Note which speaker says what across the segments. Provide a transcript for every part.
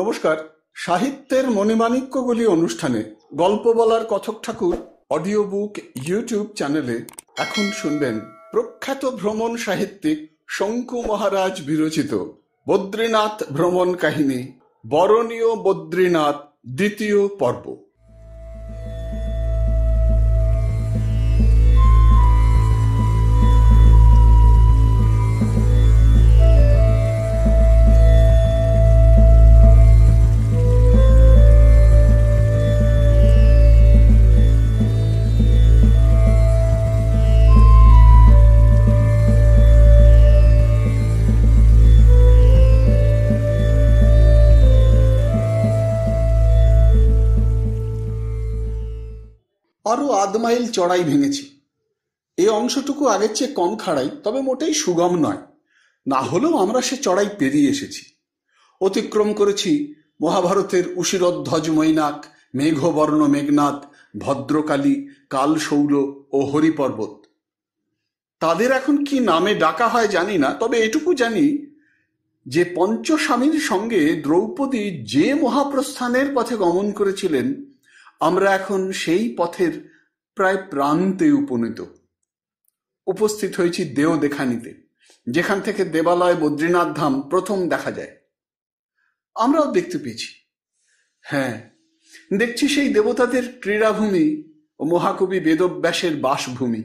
Speaker 1: নমস্কার সাহিত্যের মণিমাণিক্যগুলি অনুষ্ঠানে গল্প বলার কথক ঠাকুর অডিও বুক ইউটিউব চ্যানেলে এখন শুনবেন প্রখ্যাত ভ্রমণ সাহিত্যিক শঙ্কু মহারাজ বিরচিত বদ্রীনাথ ভ্রমণ কাহিনী বরণীয় বদ্রীনাথ দ্বিতীয় পর্ব আরও আধ মাইল চড়াই ভেঙেছি এ অংশটুকু আগের চেয়ে কম খাড়াই তবে মোটেই সুগম নয় না হলেও আমরা সে চড়াই পেরিয়ে এসেছি অতিক্রম করেছি মহাভারতের উশিরধ্বজ মৈনাক মেঘবর্ণ মেঘনাথ ভদ্রকালী কালশৌল ও হরিপর্বত তাদের এখন কি নামে ডাকা হয় জানি না তবে এটুকু জানি যে পঞ্চস্বামীর সঙ্গে দ্রৌপদী যে মহাপ্রস্থানের পথে গমন করেছিলেন আমরা এখন সেই পথের প্রায় প্রান্তে উপনীত উপস্থিত হয়েছি দেও দেখানিতে যেখান থেকে দেবালয় বদ্রীনাথ ধাম প্রথম দেখা যায় আমরাও দেখতে পেয়েছি হ্যাঁ দেখছি সেই দেবতাদের ক্রীড়াভূমি ও মহাকবি বেদব্যাসের বাসভূমি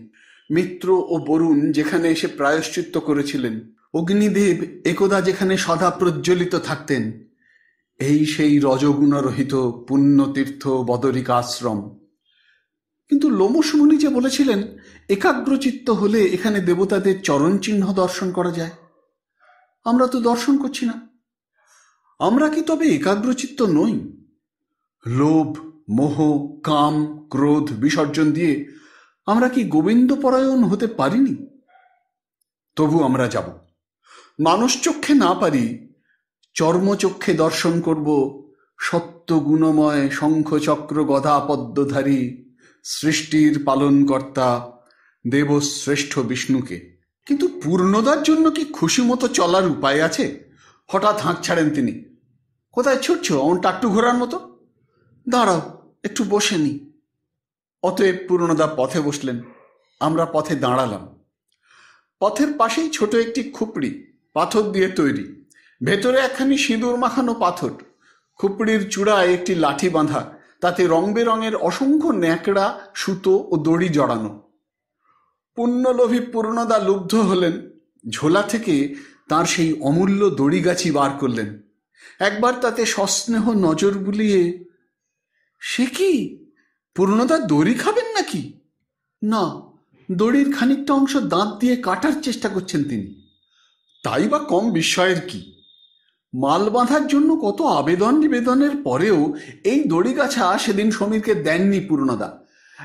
Speaker 1: মিত্র ও বরুণ যেখানে এসে প্রায়শ্চিত্ত করেছিলেন অগ্নিদেব একদা যেখানে সদা প্রজ্বলিত থাকতেন এই সেই রজগুণরহিত পুণ্যতীর্থ বদরিকা আশ্রম কিন্তু লোমসমুনি যে বলেছিলেন একাগ্রচিত্ত হলে এখানে দেবতাদের চরণ চিহ্ন দর্শন করা যায় আমরা তো দর্শন করছি না আমরা কি তবে একাগ্রচিত্ত নই লোভ মোহ কাম ক্রোধ বিসর্জন দিয়ে আমরা কি গোবিন্দপরায়ণ হতে পারিনি তবু আমরা যাব মানুষ চক্ষে না পারি চর্মচক্ষে দর্শন করব সত্য গুণময় শঙ্খচক্র গদা পদ্মধারী সৃষ্টির পালনকর্তা দেবশ্রেষ্ঠ বিষ্ণুকে কিন্তু পূর্ণদার জন্য কি খুশি মতো চলার উপায় আছে হঠাৎ হাঁক ছাড়েন তিনি কোথায় ছুটছ অন টাট্টু ঘোরার মতো দাঁড়াও একটু বসে নি অতএব পূর্ণদা পথে বসলেন আমরা পথে দাঁড়ালাম পথের পাশেই ছোট একটি খুপড়ি পাথর দিয়ে তৈরি ভেতরে একখানি সিঁদুর মাখানো পাথর খুপড়ির চূড়ায় একটি লাঠি বাঁধা তাতে রং বেরঙের অসংখ্য ন্যাকড়া সুতো ও দড়ি জড়ানো পুণ্যলোভী পূর্ণদা লুব্ধ হলেন ঝোলা থেকে তার সেই অমূল্য দড়িগাছি বার করলেন একবার তাতে সস্নেহ নজর বুলিয়ে সে কি পূর্ণদা দড়ি খাবেন নাকি না দড়ির খানিকটা অংশ দাঁত দিয়ে কাটার চেষ্টা করছেন তিনি তাই বা কম বিস্ময়ের কি মাল বাঁধার জন্য কত আবেদন নিবেদনের পরেও এই দড়িগাছা সেদিন সমীরকে দেননি পূর্ণদা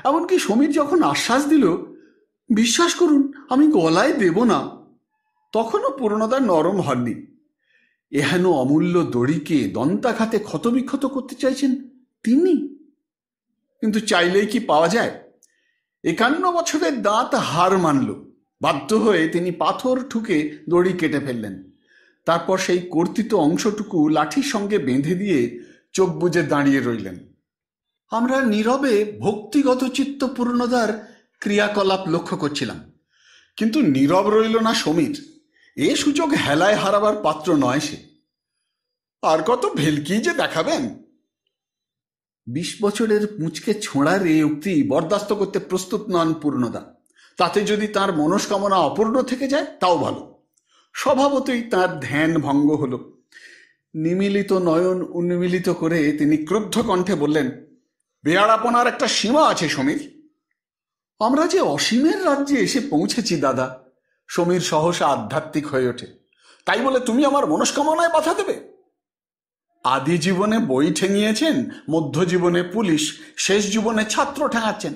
Speaker 1: এমনকি সমীর যখন আশ্বাস দিল বিশ্বাস করুন আমি গলায় দেব না তখনও পূর্ণদা নরম হননি এহেন অমূল্য দড়িকে দন্তাঘাতে ক্ষতবিক্ষত করতে চাইছেন তিনি কিন্তু চাইলেই কি পাওয়া যায় একান্ন বছরের দাঁত হার মানল বাধ্য হয়ে তিনি পাথর ঠুকে দড়ি কেটে ফেললেন তারপর সেই কর্তিত অংশটুকু লাঠির সঙ্গে বেঁধে দিয়ে চোখ বুঝে দাঁড়িয়ে রইলেন আমরা নীরবে ভক্তিগত চিত্ত পূর্ণতার ক্রিয়াকলাপ লক্ষ্য করছিলাম কিন্তু নীরব রইল না সমীর এ সুযোগ হেলায় হারাবার পাত্র নয় সে আর কত ভেলকি যে দেখাবেন বিশ বছরের পুঁচকে ছোঁড়ার এই উক্তি বরদাস্ত করতে প্রস্তুত নন পূর্ণদা তাতে যদি তার মনস্কামনা অপূর্ণ থেকে যায় তাও ভালো স্বভাবতই তার ধ্যান ভঙ্গ হল নিমিলিত নয়ন উন্মিলিত করে তিনি ক্রুদ্ধ কণ্ঠে বললেন বেয়ারাপনার একটা সীমা আছে সমীর আমরা যে অসীমের রাজ্যে এসে পৌঁছেছি দাদা সমীর সহসা আধ্যাত্মিক হয়ে ওঠে তাই বলে তুমি আমার মনস্কামনায় বাধা দেবে আদি জীবনে বই ঠেঙিয়েছেন মধ্য জীবনে পুলিশ শেষ জীবনে ছাত্র ঠেঙাচ্ছেন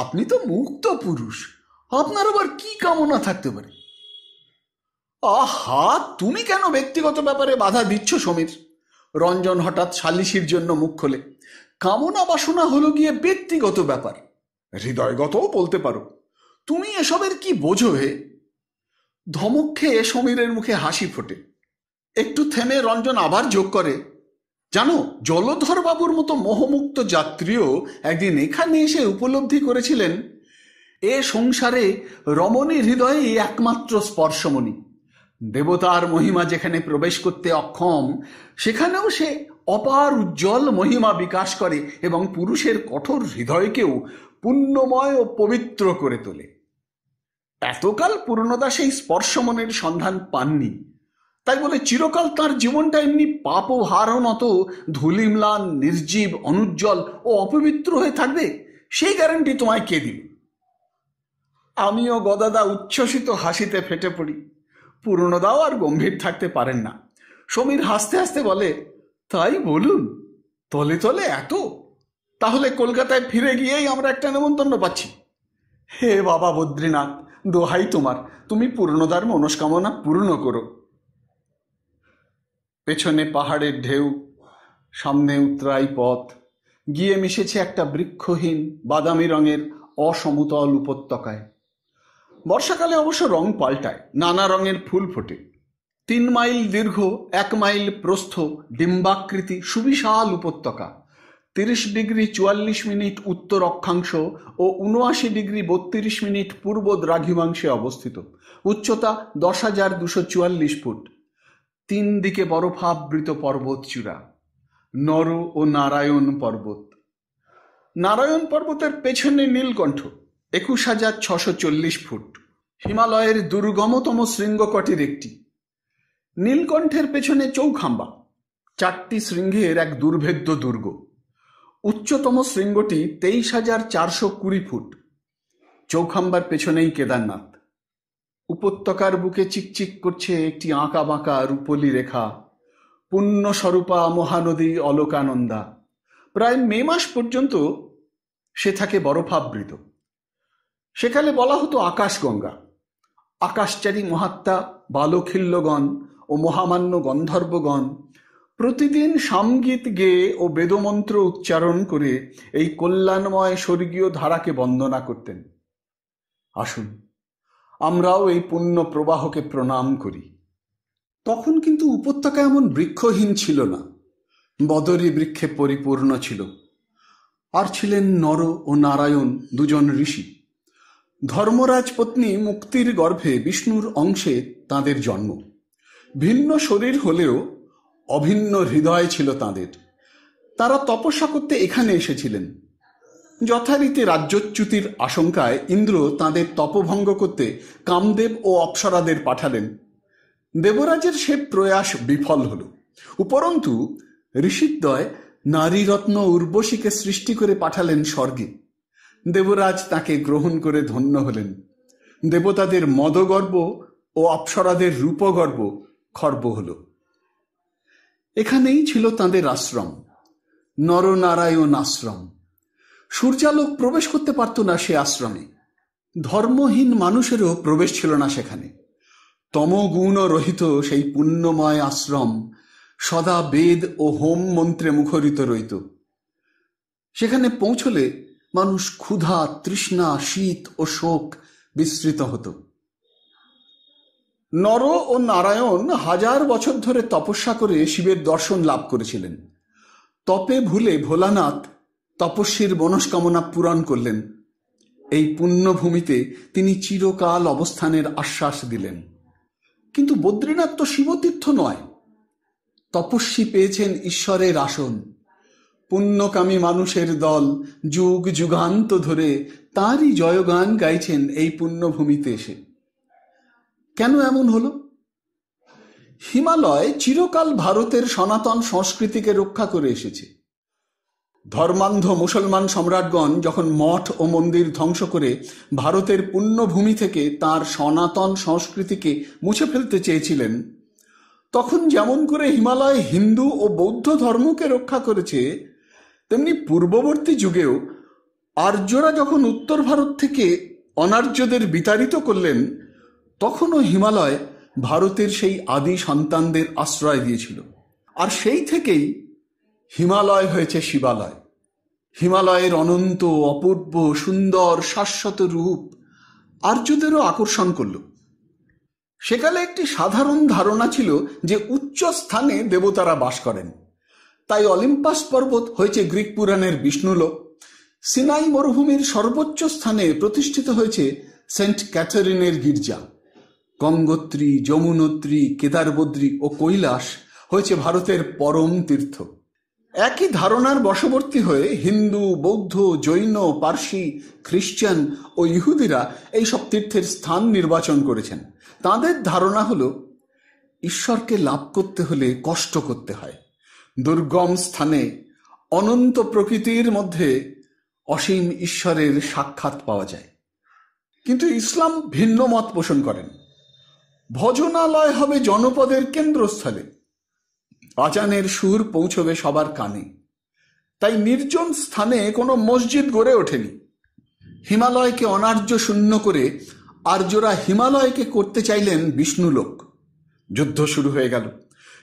Speaker 1: আপনি তো মুক্ত পুরুষ আপনার আবার কি কামনা থাকতে পারে আহা তুমি কেন ব্যক্তিগত ব্যাপারে বাধা দিচ্ছ সমীর রঞ্জন হঠাৎ সালিসির জন্য মুখ খোলে কামনা বাসনা হলো গিয়ে ব্যক্তিগত ব্যাপার হৃদয়গতও বলতে পারো তুমি এসবের কি বোঝো হে ধমক খেয়ে সমীরের মুখে হাসি ফোটে একটু থেমে রঞ্জন আবার যোগ করে জানো জলধরবাবুর মতো মোহমুক্ত যাত্রীও একদিন এখানে এসে উপলব্ধি করেছিলেন এ সংসারে রমণী হৃদয়ে একমাত্র স্পর্শমণি দেবতার মহিমা যেখানে প্রবেশ করতে অক্ষম সেখানেও সে অপার উজ্জ্বল মহিমা বিকাশ করে এবং পুরুষের কঠোর হৃদয়কেও পুণ্যময় ও পবিত্র করে তোলে এতকাল পূর্ণদা সেই স্পর্শমনের সন্ধান পাননি তাই বলে চিরকাল তার জীবনটা এমনি পাপহারণত ধুলিমলান নির্জীব অনুজ্জ্বল ও অপবিত্র হয়ে থাকবে সেই গ্যারান্টি তোমায় কে দিল আমিও গদাদা উচ্ছ্বসিত হাসিতে ফেটে পড়ি পুরনোদাও আর গম্ভীর থাকতে পারেন না সমীর হাসতে হাসতে বলে তাই বলুন তলে তলে এত তাহলে কলকাতায় ফিরে গিয়েই আমরা একটা নেমন্তন্ন পাচ্ছি হে বাবা বদ্রীনাথ দোহাই তোমার তুমি পূর্ণদার মনস্কামনা পূর্ণ করো পেছনে পাহাড়ের ঢেউ সামনে উত্তরাই পথ গিয়ে মিশেছে একটা বৃক্ষহীন বাদামি রঙের অসমতল উপত্যকায় বর্ষাকালে অবশ্য রং পাল্টায় নানা রঙের ফুল ফোটে তিন মাইল দীর্ঘ এক মাইল প্রস্থ ডিম্বাকৃতি সুবিশাল উপত্যকা তিরিশ ডিগ্রি চুয়াল্লিশ মিনিট উত্তর অক্ষাংশ ও উনআশি ডিগ্রি বত্রিশ মিনিট পূর্ব দ্রাঘিমাংশে অবস্থিত উচ্চতা দশ হাজার দুশো চুয়াল্লিশ ফুট তিন দিকে বরফাবৃত পর্বতচূড়া নর ও নারায়ণ পর্বত নারায়ণ পর্বতের পেছনে নীলকণ্ঠ একুশ হাজার ছশো চল্লিশ ফুট হিমালয়ের দুর্গমতম শৃঙ্গকটির একটি নীলকণ্ঠের পেছনে চৌখাম্বা চারটি শৃঙ্গের এক দুর্ভেদ্য দুর্গ উচ্চতম শৃঙ্গটি তেইশ হাজার চারশো কুড়ি ফুট চৌখাম্বার পেছনেই কেদারনাথ উপত্যকার বুকে চিকচিক করছে একটি আঁকা বাঁকা রূপলি রেখা পুণ্যস্বরূপা মহানদী অলোকানন্দা প্রায় মে মাস পর্যন্ত সে থাকে বরফাবৃত সেখানে বলা হতো আকাশগঙ্গা আকাশচারী মহাত্মা বালখিল্যগণ ও মহামান্য গন্ধর্বগণ প্রতিদিন সামগীত গেয়ে ও বেদমন্ত্র উচ্চারণ করে এই কল্যাণময় স্বর্গীয় ধারাকে বন্দনা করতেন আসুন আমরাও এই পুণ্য প্রবাহকে প্রণাম করি তখন কিন্তু উপত্যকা এমন বৃক্ষহীন ছিল না বদরী বৃক্ষে পরিপূর্ণ ছিল আর ছিলেন নর ও নারায়ণ দুজন ঋষি ধর্মরাজ পত্নী মুক্তির গর্ভে বিষ্ণুর অংশে তাঁদের জন্ম ভিন্ন শরীর হলেও অভিন্ন হৃদয় ছিল তাঁদের তারা তপস্যা করতে এখানে এসেছিলেন যথারীতি রাজ্যচ্যুতির আশঙ্কায় ইন্দ্র তাঁদের তপভঙ্গ করতে কামদেব ও অপ্সরাদের পাঠালেন দেবরাজের সে প্রয়াস বিফল হল উপরন্তু ঋষিদ্বয় নারীরত্ন উর্বশীকে সৃষ্টি করে পাঠালেন স্বর্গে দেবরাজ তাকে গ্রহণ করে ধন্য হলেন দেবতাদের মদগর্ব ও অপসরাদের রূপগর্ব খর্ব হল এখানেই ছিল তাদের আশ্রম নরনারায়ণ আশ্রম সূর্যালোক প্রবেশ করতে পারত না সে আশ্রমে ধর্মহীন মানুষেরও প্রবেশ ছিল না সেখানে তমগুণ রহিত সেই পুণ্যময় আশ্রম সদা বেদ ও হোম মন্ত্রে মুখরিত রইত সেখানে পৌঁছলে মানুষ ক্ষুধা তৃষ্ণা শীত ও শোক বিস্তৃত হতো নর ও নারায়ণ হাজার বছর ধরে তপস্যা করে শিবের দর্শন লাভ করেছিলেন তপে ভুলে ভোলানাথ তপস্বীর মনস্কামনা পূরণ করলেন এই পুণ্যভূমিতে তিনি চিরকাল অবস্থানের আশ্বাস দিলেন কিন্তু বদ্রীনাথ তো শিবতীর্থ নয় তপস্বী পেয়েছেন ঈশ্বরের আসন পুণ্যকামী মানুষের দল যুগ যুগান্ত ধরে তারই জয়গান গাইছেন এই পুণ্যভূমিতে এসে কেন এমন হলো হিমালয় চিরকাল ভারতের সনাতন সংস্কৃতিকে রক্ষা করে এসেছে ধর্মান্ধ মুসলমান সম্রাটগণ যখন মঠ ও মন্দির ধ্বংস করে ভারতের পুণ্যভূমি থেকে তার সনাতন সংস্কৃতিকে মুছে ফেলতে চেয়েছিলেন তখন যেমন করে হিমালয় হিন্দু ও বৌদ্ধ ধর্মকে রক্ষা করেছে তেমনি পূর্ববর্তী যুগেও আর্যরা যখন উত্তর ভারত থেকে অনার্যদের বিতাড়িত করলেন তখনও হিমালয় ভারতের সেই আদি সন্তানদের আশ্রয় দিয়েছিল আর সেই থেকেই হিমালয় হয়েছে শিবালয় হিমালয়ের অনন্ত অপূর্ব সুন্দর শাশ্বত রূপ আর্যদেরও আকর্ষণ করল সেকালে একটি সাধারণ ধারণা ছিল যে উচ্চ স্থানে দেবতারা বাস করেন তাই অলিম্পাস পর্বত হয়েছে গ্রিক পুরাণের বিষ্ণুলোক সিনাই মরুভূমির সর্বোচ্চ স্থানে প্রতিষ্ঠিত হয়েছে সেন্ট ক্যাথারিনের গির্জা গঙ্গোত্রী যমুনোত্রী কেদারবদ্রী ও কৈলাস হয়েছে ভারতের পরম তীর্থ একই ধারণার বশবর্তী হয়ে হিন্দু বৌদ্ধ জৈন পার্সি খ্রিস্টান ও ইহুদিরা এই সব তীর্থের স্থান নির্বাচন করেছেন তাদের ধারণা হলো ঈশ্বরকে লাভ করতে হলে কষ্ট করতে হয় দুর্গম স্থানে অনন্ত প্রকৃতির মধ্যে অসীম ঈশ্বরের সাক্ষাৎ পাওয়া যায় কিন্তু ইসলাম ভিন্ন মত পোষণ করেন ভজনালয় হবে জনপদের কেন্দ্রস্থলে আজানের সুর পৌঁছবে সবার কানে তাই নির্জন স্থানে কোনো মসজিদ গড়ে ওঠেনি হিমালয়কে অনার্য শূন্য করে আর্যরা হিমালয়কে করতে চাইলেন বিষ্ণুলোক যুদ্ধ শুরু হয়ে গেল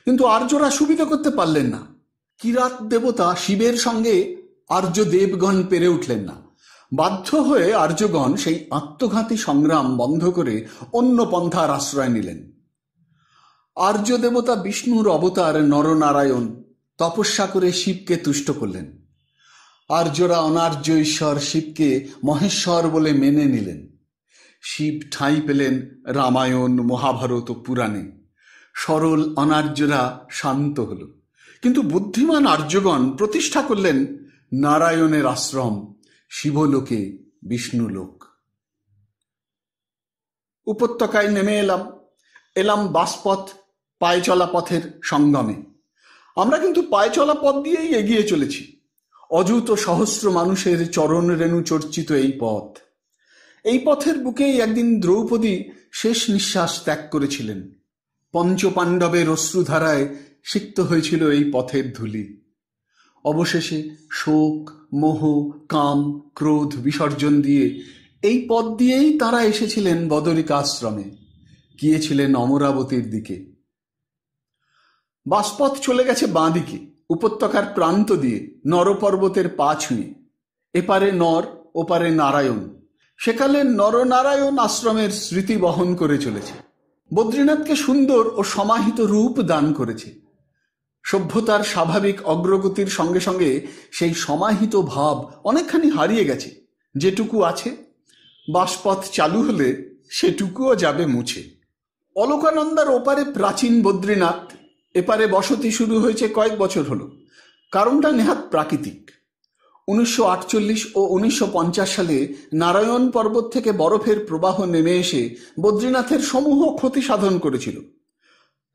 Speaker 1: কিন্তু আর্যরা সুবিধা করতে পারলেন না কিরাত দেবতা শিবের সঙ্গে আর্য দেবগণ পেরে উঠলেন না বাধ্য হয়ে আর্যগণ সেই আত্মঘাতী সংগ্রাম বন্ধ করে অন্য পন্থার আশ্রয় নিলেন আর্য দেবতা বিষ্ণুর অবতার নরনারায়ণ তপস্যা করে শিবকে তুষ্ট করলেন আর্যরা অনার্য ঈশ্বর শিবকে মহেশ্বর বলে মেনে নিলেন শিব ঠাঁই পেলেন রামায়ণ মহাভারত ও পুরাণে সরল অনার্যরা শান্ত হল কিন্তু বুদ্ধিমান আর্যগণ প্রতিষ্ঠা করলেন নারায়ণের আশ্রম শিবলোকে বিষ্ণুলোক উপত্যকায় নেমে এলাম এলাম বাসপথ পায়ে চলা পথের সঙ্গমে আমরা কিন্তু পায়ে চলা পথ দিয়েই এগিয়ে চলেছি অযুত সহস্র মানুষের চরণ রেণু চর্চিত এই পথ এই পথের বুকেই একদিন দ্রৌপদী শেষ নিঃশ্বাস ত্যাগ করেছিলেন পঞ্চপাণ্ডবের অশ্রুধারায় সিক্ত হয়েছিল এই পথের ধুলি অবশেষে শোক মোহ কাম ক্রোধ বিসর্জন দিয়ে এই পথ দিয়েই তারা এসেছিলেন বদরিকা আশ্রমে গিয়েছিলেন অমরাবতীর দিকে বাসপথ চলে গেছে বাঁদিকে উপত্যকার প্রান্ত দিয়ে নরপর্বতের পা ছুঁয়ে এপারে নর ওপারে নারায়ণ সেকালে নরনারায়ণ আশ্রমের স্মৃতি বহন করে চলেছে বদ্রীনাথকে সুন্দর ও সমাহিত রূপ দান করেছে সভ্যতার স্বাভাবিক অগ্রগতির সঙ্গে সঙ্গে সেই সমাহিত ভাব অনেকখানি হারিয়ে গেছে যেটুকু আছে বাসপথ চালু হলে সেটুকুও যাবে মুছে অলোকানন্দার ওপারে প্রাচীন বদ্রীনাথ এপারে বসতি শুরু হয়েছে কয়েক বছর হলো কারণটা নেহাত প্রাকৃতিক উনিশশো ও উনিশশো সালে নারায়ণ পর্বত থেকে বরফের প্রবাহ নেমে এসে বদ্রীনাথের সমূহ ক্ষতি সাধন করেছিল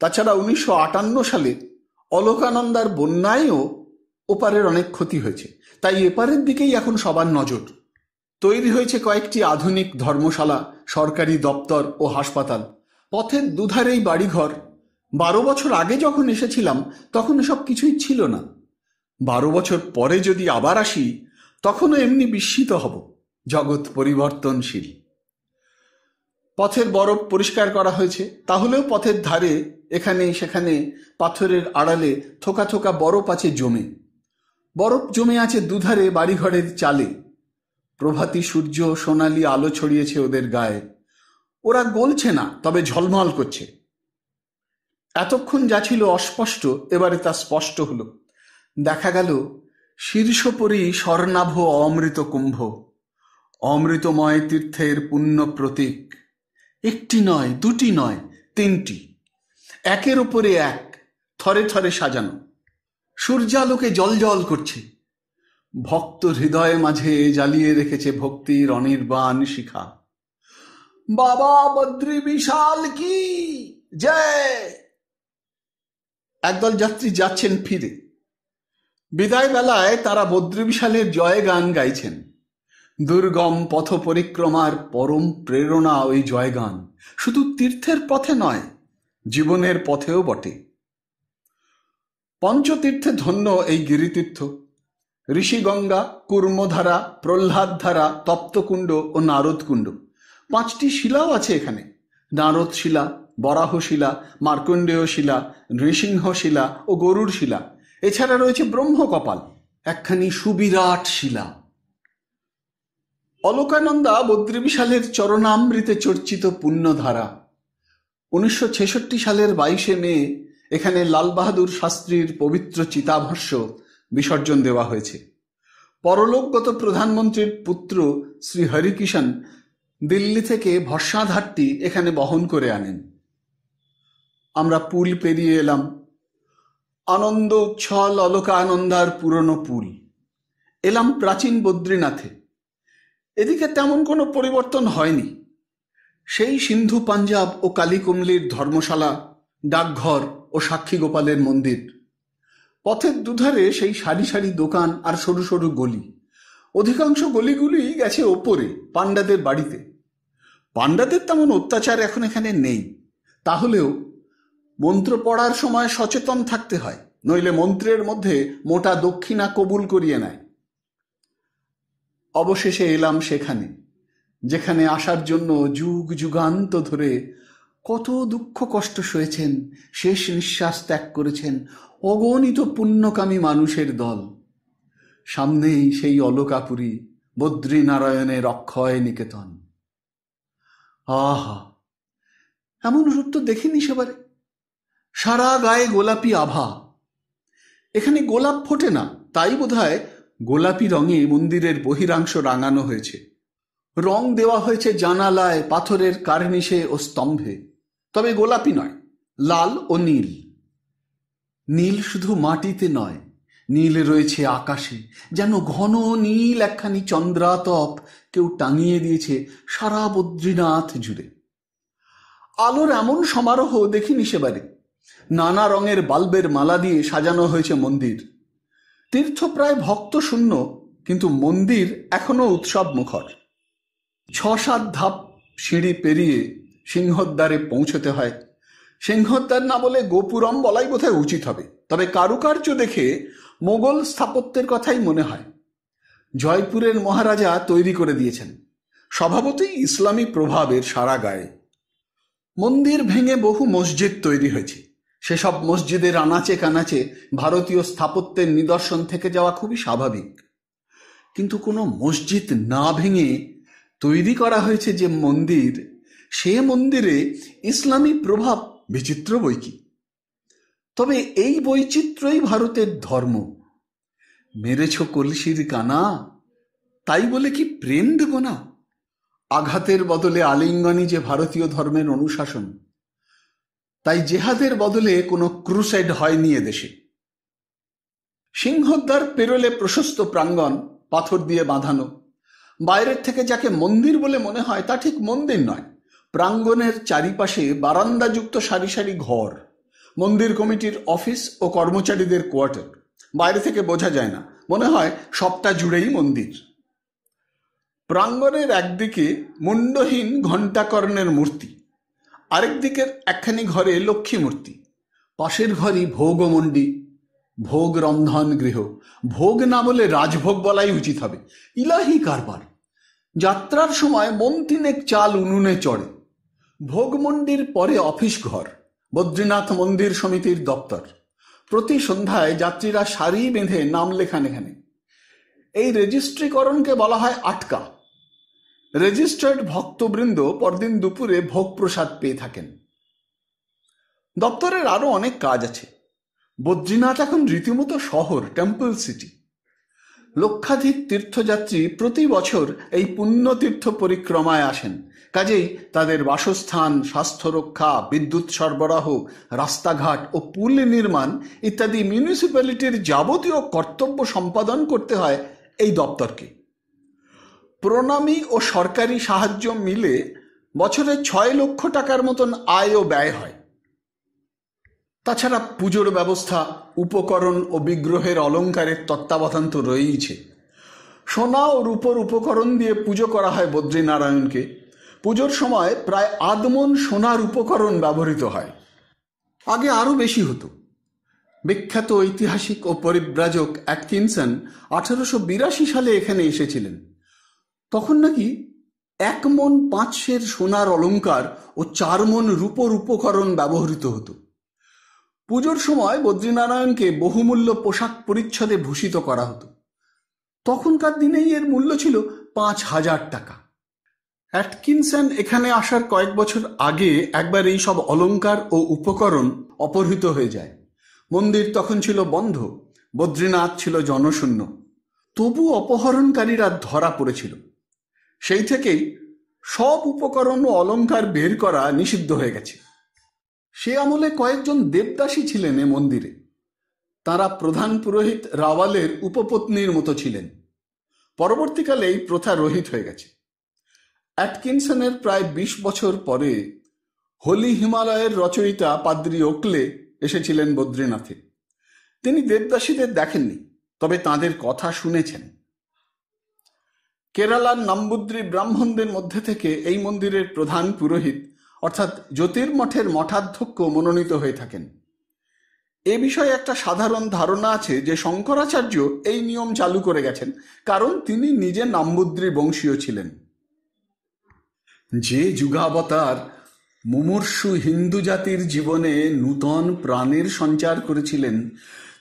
Speaker 1: তাছাড়া উনিশশো সালে অলোকানন্দার বন্যায়ও ওপারের অনেক ক্ষতি হয়েছে তাই এপারের দিকেই এখন সবার নজর তৈরি হয়েছে কয়েকটি আধুনিক ধর্মশালা সরকারি দপ্তর ও হাসপাতাল পথের দুধারেই বাড়িঘর বারো বছর আগে যখন এসেছিলাম তখন এসব কিছুই ছিল না বারো বছর পরে যদি আবার আসি তখনও এমনি বিস্মিত হব জগৎ পরিবর্তনশীল পথের বরফ পরিষ্কার করা হয়েছে তাহলেও পথের ধারে এখানে সেখানে পাথরের আড়ালে থোকা থোকা বরফ আছে জমে বরফ জমে আছে দুধারে বাড়িঘরের চালে প্রভাতী সূর্য সোনালি আলো ছড়িয়েছে ওদের গায়ে ওরা গলছে না তবে ঝলমল করছে এতক্ষণ যা ছিল অস্পষ্ট এবারে তা স্পষ্ট হলো দেখা গেল শীর্ষপরি স্বর্ণাভ অমৃত কুম্ভ অমৃতময় তীর্থের পুণ্য প্রতীক একটি নয় দুটি নয় তিনটি একের উপরে এক থরে থরে সাজানো সূর্যালোকে জল জল করছে ভক্ত হৃদয়ে মাঝে জ্বালিয়ে রেখেছে ভক্তির অনির্বাণ শিখা বাবা বদ্রী বিশাল কি জয় একদল যাত্রী যাচ্ছেন ফিরে বিদায় বেলায় তারা বদ্রীবিশালের জয় গান গাইছেন দুর্গম পথ পরিক্রমার পরম প্রেরণা ওই জয়গান শুধু তীর্থের পথে নয় জীবনের পথেও বটে পঞ্চতীর্থে ধন্য এই গিরিতীর্থ ঋষিগঙ্গা কুর্মধারা প্রহ্লাদধারা তপ্তকুণ্ড ও নারদকুণ্ড পাঁচটি শিলাও আছে এখানে নারদ শিলা বরাহ শিলা মার্কণ্ডেয় শিলা নৃসিংহ শিলা ও গরুর শিলা এছাড়া রয়েছে ব্রহ্মকপাল একখানি সুবিরাট শিলা অলোকানন্দা বদ্রীবিশালের চরণামৃতে চর্চিত পুণ্যধারা উনিশশো ছেষট্টি সালের বাইশে মে এখানে লালবাহাদুর শাস্ত্রীর পবিত্র চিতাভস্য বিসর্জন দেওয়া হয়েছে পরলোকগত প্রধানমন্ত্রীর পুত্র শ্রী হরিকিষণ দিল্লি থেকে ভর্ষাধারটি এখানে বহন করে আনেন আমরা পুল পেরিয়ে এলাম আনন্দ উচ্ছ্বল অলোকানন্দার পুরনো পুরী এলাম প্রাচীন বদ্রীনাথে এদিকে তেমন কোনো পরিবর্তন হয়নি সেই সিন্ধু পাঞ্জাব ও কালীকুমলির ধর্মশালা ডাকঘর ও সাক্ষী গোপালের মন্দির পথের দুধারে সেই সারি সারি দোকান আর সরু সরু গলি অধিকাংশ গলিগুলি গেছে ওপরে পাণ্ডাদের বাড়িতে পাণ্ডাদের তেমন অত্যাচার এখন এখানে নেই তাহলেও মন্ত্র পড়ার সময় সচেতন থাকতে হয় নইলে মন্ত্রের মধ্যে মোটা দক্ষিণা কবুল করিয়ে নেয় অবশেষে এলাম সেখানে যেখানে আসার জন্য যুগ যুগান্ত ধরে কত দুঃখ কষ্ট সয়েছেন শেষ নিঃশ্বাস ত্যাগ করেছেন অগণিত পুণ্যকামী মানুষের দল সামনেই সেই অলকাপুরী বদ্রীনারায়ণের অক্ষয় নিকেতন আহা এমন রূপ তো দেখিনি সেবারে সারা গায়ে গোলাপি আভা এখানে গোলাপ ফোটে না তাই বোধহয় গোলাপি রঙে মন্দিরের বহিরাংশ রাঙানো হয়েছে রং দেওয়া হয়েছে জানালায় পাথরের কার্নিশে ও স্তম্ভে তবে গোলাপি নয় লাল ও নীল নীল শুধু মাটিতে নয় নীল রয়েছে আকাশে যেন ঘন নীল একখানি চন্দ্রাতপ কেউ টাঙিয়ে দিয়েছে সারা বদ্রীনাথ জুড়ে আলোর এমন সমারোহ দেখিনি সেবারে নানা রঙের বাল্বের মালা দিয়ে সাজানো হয়েছে মন্দির তীর্থ প্রায় ভক্ত শূন্য কিন্তু মন্দির এখনো উৎসব মুখর ছ সাত ধাপ সিঁড়ি পেরিয়ে সিংহদ্বারে পৌঁছতে হয় সিংহদ্বার না বলে গোপুরম বলাই বোধহয় উচিত হবে তবে কারুকার্য দেখে মোগল স্থাপত্যের কথাই মনে হয় জয়পুরের মহারাজা তৈরি করে দিয়েছেন স্বভাবতই ইসলামী প্রভাবের সারা গায়ে মন্দির ভেঙে বহু মসজিদ তৈরি হয়েছে সেসব মসজিদের আনাচে কানাচে ভারতীয় স্থাপত্যের নিদর্শন থেকে যাওয়া খুবই স্বাভাবিক কিন্তু কোনো মসজিদ না ভেঙে তৈরি করা হয়েছে যে মন্দির সে মন্দিরে ইসলামী প্রভাব বিচিত্র বই কি তবে এই বৈচিত্র্যই ভারতের ধর্ম মেরেছ কলসির কানা তাই বলে কি প্রেম দেব না আঘাতের বদলে আলিঙ্গনই যে ভারতীয় ধর্মের অনুশাসন তাই জেহাদের বদলে কোনো ক্রুসেড হয়নি এদেশে সিংহদ্বার পেরোলে প্রশস্ত প্রাঙ্গণ পাথর দিয়ে বাঁধানো বাইরের থেকে যাকে মন্দির বলে মনে হয় তা ঠিক মন্দির নয় প্রাঙ্গণের চারিপাশে বারান্দাযুক্ত সারি সারি ঘর মন্দির কমিটির অফিস ও কর্মচারীদের কোয়ার্টার বাইরে থেকে বোঝা যায় না মনে হয় সবটা জুড়েই মন্দির প্রাঙ্গণের একদিকে মুন্ডহীন ঘণ্টাকর্ণের মূর্তি আরেক দিকের একখানি ঘরে লক্ষ্মী মূর্তি পাশের ঘরই ভোগমণ্ডি ভোগ রন্ধন গৃহ ভোগ না বলে রাজভোগ বলাই উচিত হবে ইলাহি কারবার যাত্রার সময় মন চাল উনুনে চড়ে ভোগমণ্ডির পরে অফিস ঘর বদ্রীনাথ মন্দির সমিতির দপ্তর প্রতি সন্ধ্যায় যাত্রীরা সারি বেঁধে নাম লেখান এখানে এই রেজিস্ট্রিকরণকে বলা হয় আটকা রেজিস্টার্ড ভক্তবৃন্দ পরদিন দুপুরে ভোগ প্রসাদ পেয়ে থাকেন দপ্তরের আরও অনেক কাজ আছে বদ্রীনাথ এখন রীতিমতো শহর টেম্পল সিটি লক্ষাধিক তীর্থযাত্রী প্রতি বছর এই পুণ্যতীর্থ পরিক্রমায় আসেন কাজেই তাদের বাসস্থান স্বাস্থ্য রক্ষা বিদ্যুৎ সরবরাহ রাস্তাঘাট ও পুল নির্মাণ ইত্যাদি মিউনিসিপ্যালিটির যাবতীয় কর্তব্য সম্পাদন করতে হয় এই দপ্তরকে প্রণামী ও সরকারি সাহায্য মিলে বছরে ছয় লক্ষ টাকার মতন আয় ও ব্যয় হয় তাছাড়া পুজোর ব্যবস্থা উপকরণ ও বিগ্রহের অলঙ্কারের তত্ত্বাবধান তো রয়েইছে সোনা ও রূপর উপকরণ দিয়ে পুজো করা হয় বদ্রীনারায়ণকে পুজোর সময় প্রায় আদমন সোনার উপকরণ ব্যবহৃত হয় আগে আরও বেশি হতো বিখ্যাত ঐতিহাসিক ও পরিব্রাজক অ্যাটকিনসন আঠারোশো সালে এখানে এসেছিলেন তখন নাকি এক মন পাঁচশের সোনার অলঙ্কার ও চার মন রূপর উপকরণ ব্যবহৃত হতো পুজোর সময় বদ্রীনারায়ণকে বহুমূল্য পোশাক পরিচ্ছদে ভূষিত করা হতো তখনকার দিনেই এর মূল্য ছিল পাঁচ হাজার টাকা অ্যাটকিনসন এখানে আসার কয়েক বছর আগে একবার এই সব অলঙ্কার ও উপকরণ অপহৃত হয়ে যায় মন্দির তখন ছিল বন্ধ বদ্রীনাথ ছিল জনশূন্য তবু অপহরণকারীরা ধরা পড়েছিল সেই থেকেই সব উপকরণ ও অলঙ্কার বের করা নিষিদ্ধ হয়ে গেছে সে আমলে কয়েকজন দেবদাসী ছিলেন এ মন্দিরে তারা প্রধান পুরোহিত রাওয়ালের উপপত্নীর মতো ছিলেন পরবর্তীকালে এই প্রথা রহিত হয়ে গেছে অ্যাটকিনসনের প্রায় ২০ বছর পরে হোলি হিমালয়ের রচয়িতা পাদ্রি ওকলে এসেছিলেন বদ্রীনাথে তিনি দেবদাসীদের দেখেননি তবে তাদের কথা শুনেছেন কেরালার নাম্বুদ্রী ব্রাহ্মণদের মধ্যে থেকে এই মন্দিরের প্রধান পুরোহিত অর্থাৎ জ্যোতির্মঠের মঠাধ্যক্ষ মনোনীত হয়ে থাকেন এ বিষয়ে একটা সাধারণ ধারণা আছে যে শঙ্করাচার্য এই নিয়ম চালু করে গেছেন কারণ তিনি নিজে নাম্বুদ্রী বংশীয় ছিলেন যে যুগাবতার মুমূর্ষু হিন্দু জাতির জীবনে নূতন প্রাণের সঞ্চার করেছিলেন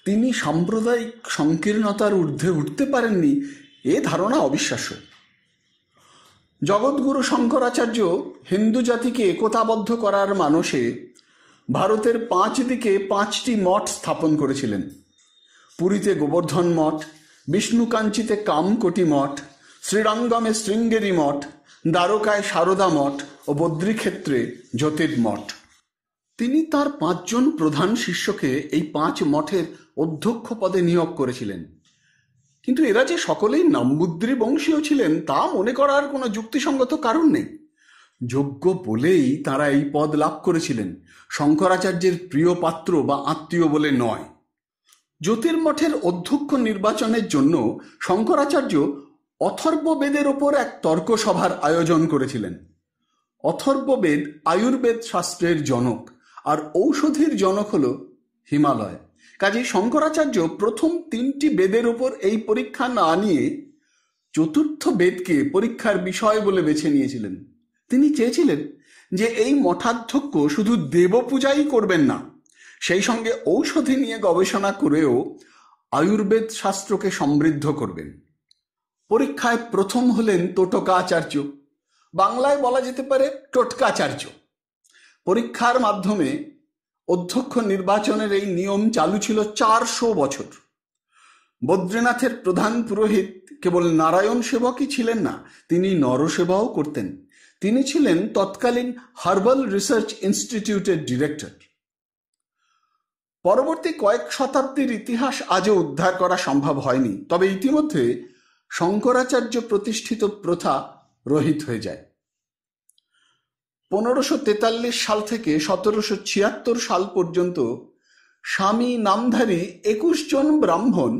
Speaker 1: তিনি সাম্প্রদায়িক সংকীর্ণতার ঊর্ধ্বে উঠতে পারেননি এ ধারণা অবিশ্বাস্য জগৎগুরু শঙ্করাচার্য হিন্দু জাতিকে একতাবদ্ধ করার মানসে ভারতের পাঁচ দিকে পাঁচটি মঠ স্থাপন করেছিলেন পুরীতে গোবর্ধন মঠ বিষ্ণুকাঞ্চিতে কামকোটি মঠ শ্রীরঙ্গমে শৃঙ্গেরি মঠ দ্বারকায় সারদা মঠ ও জ্যোতির মঠ তিনি তার পাঁচজন প্রধান শিষ্যকে এই পাঁচ মঠের অধ্যক্ষ পদে নিয়োগ করেছিলেন কিন্তু এরা যে সকলেই নাম্বুদ্রী বংশীয় ছিলেন তা মনে করার কোনো যুক্তিসঙ্গত কারণ নেই যোগ্য বলেই তারা এই পদ লাভ করেছিলেন শঙ্করাচার্যের প্রিয় পাত্র বা আত্মীয় বলে নয় জ্যোতির্মঠের অধ্যক্ষ নির্বাচনের জন্য শঙ্করাচার্য অথর্ববেদের ওপর এক তর্ক সভার আয়োজন করেছিলেন অথর্ববেদ আয়ুর্বেদ শাস্ত্রের জনক আর ঔষধির জনক হল হিমালয় কাজে শঙ্করাচার্য প্রথম তিনটি বেদের উপর এই পরীক্ষা না নিয়ে চতুর্থ বেদকে পরীক্ষার বিষয় বলে বেছে নিয়েছিলেন তিনি চেয়েছিলেন যে এই মঠাধ্যক্ষ শুধু দেবপূজাই করবেন না সেই সঙ্গে ঔষধি নিয়ে গবেষণা করেও আয়ুর্বেদ শাস্ত্রকে সমৃদ্ধ করবেন পরীক্ষায় প্রথম হলেন টোটকাচার্য বাংলায় বলা যেতে পারে টোটকাচার্য পরীক্ষার মাধ্যমে অধ্যক্ষ নির্বাচনের এই নিয়ম চালু ছিল চারশো বছর বদ্রীনাথের প্রধান পুরোহিত কেবল নারায়ণ সেবকই ছিলেন না তিনি নরসেবাও করতেন তিনি ছিলেন তৎকালীন হার্বাল রিসার্চ ইনস্টিটিউটের ডিরেক্টর পরবর্তী কয়েক শতাব্দীর ইতিহাস আজও উদ্ধার করা সম্ভব হয়নি তবে ইতিমধ্যে শঙ্করাচার্য প্রতিষ্ঠিত প্রথা রহিত হয়ে যায় পনেরোশো তেতাল্লিশ সাল থেকে সতেরোশো ছিয়াত্তর সাল পর্যন্ত স্বামী নামধারী একুশ জন ব্রাহ্মণ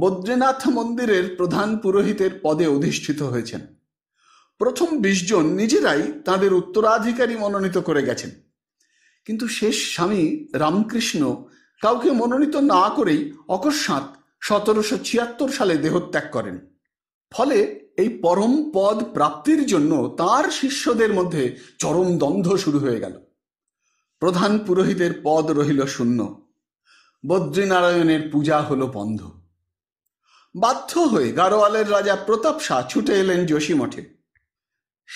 Speaker 1: বদ্রীনাথ মন্দিরের প্রধান পুরোহিতের পদে অধিষ্ঠিত হয়েছেন প্রথম বিশ জন নিজেরাই তাদের উত্তরাধিকারী মনোনীত করে গেছেন কিন্তু শেষ স্বামী রামকৃষ্ণ কাউকে মনোনীত না করেই অকস্মাৎ সতেরোশো ছিয়াত্তর সালে দেহত্যাগ করেন ফলে এই পরম পদ প্রাপ্তির জন্য তার শিষ্যদের মধ্যে চরম দ্বন্দ্ব শুরু হয়ে গেল প্রধান পুরোহিতের পদ রহিল শূন্য বদ্রীনারায়ণের পূজা হলো বন্ধ বাধ্য হয়ে গাড়োয়ালের রাজা প্রতাপ শাহ ছুটে এলেন যোশী মঠে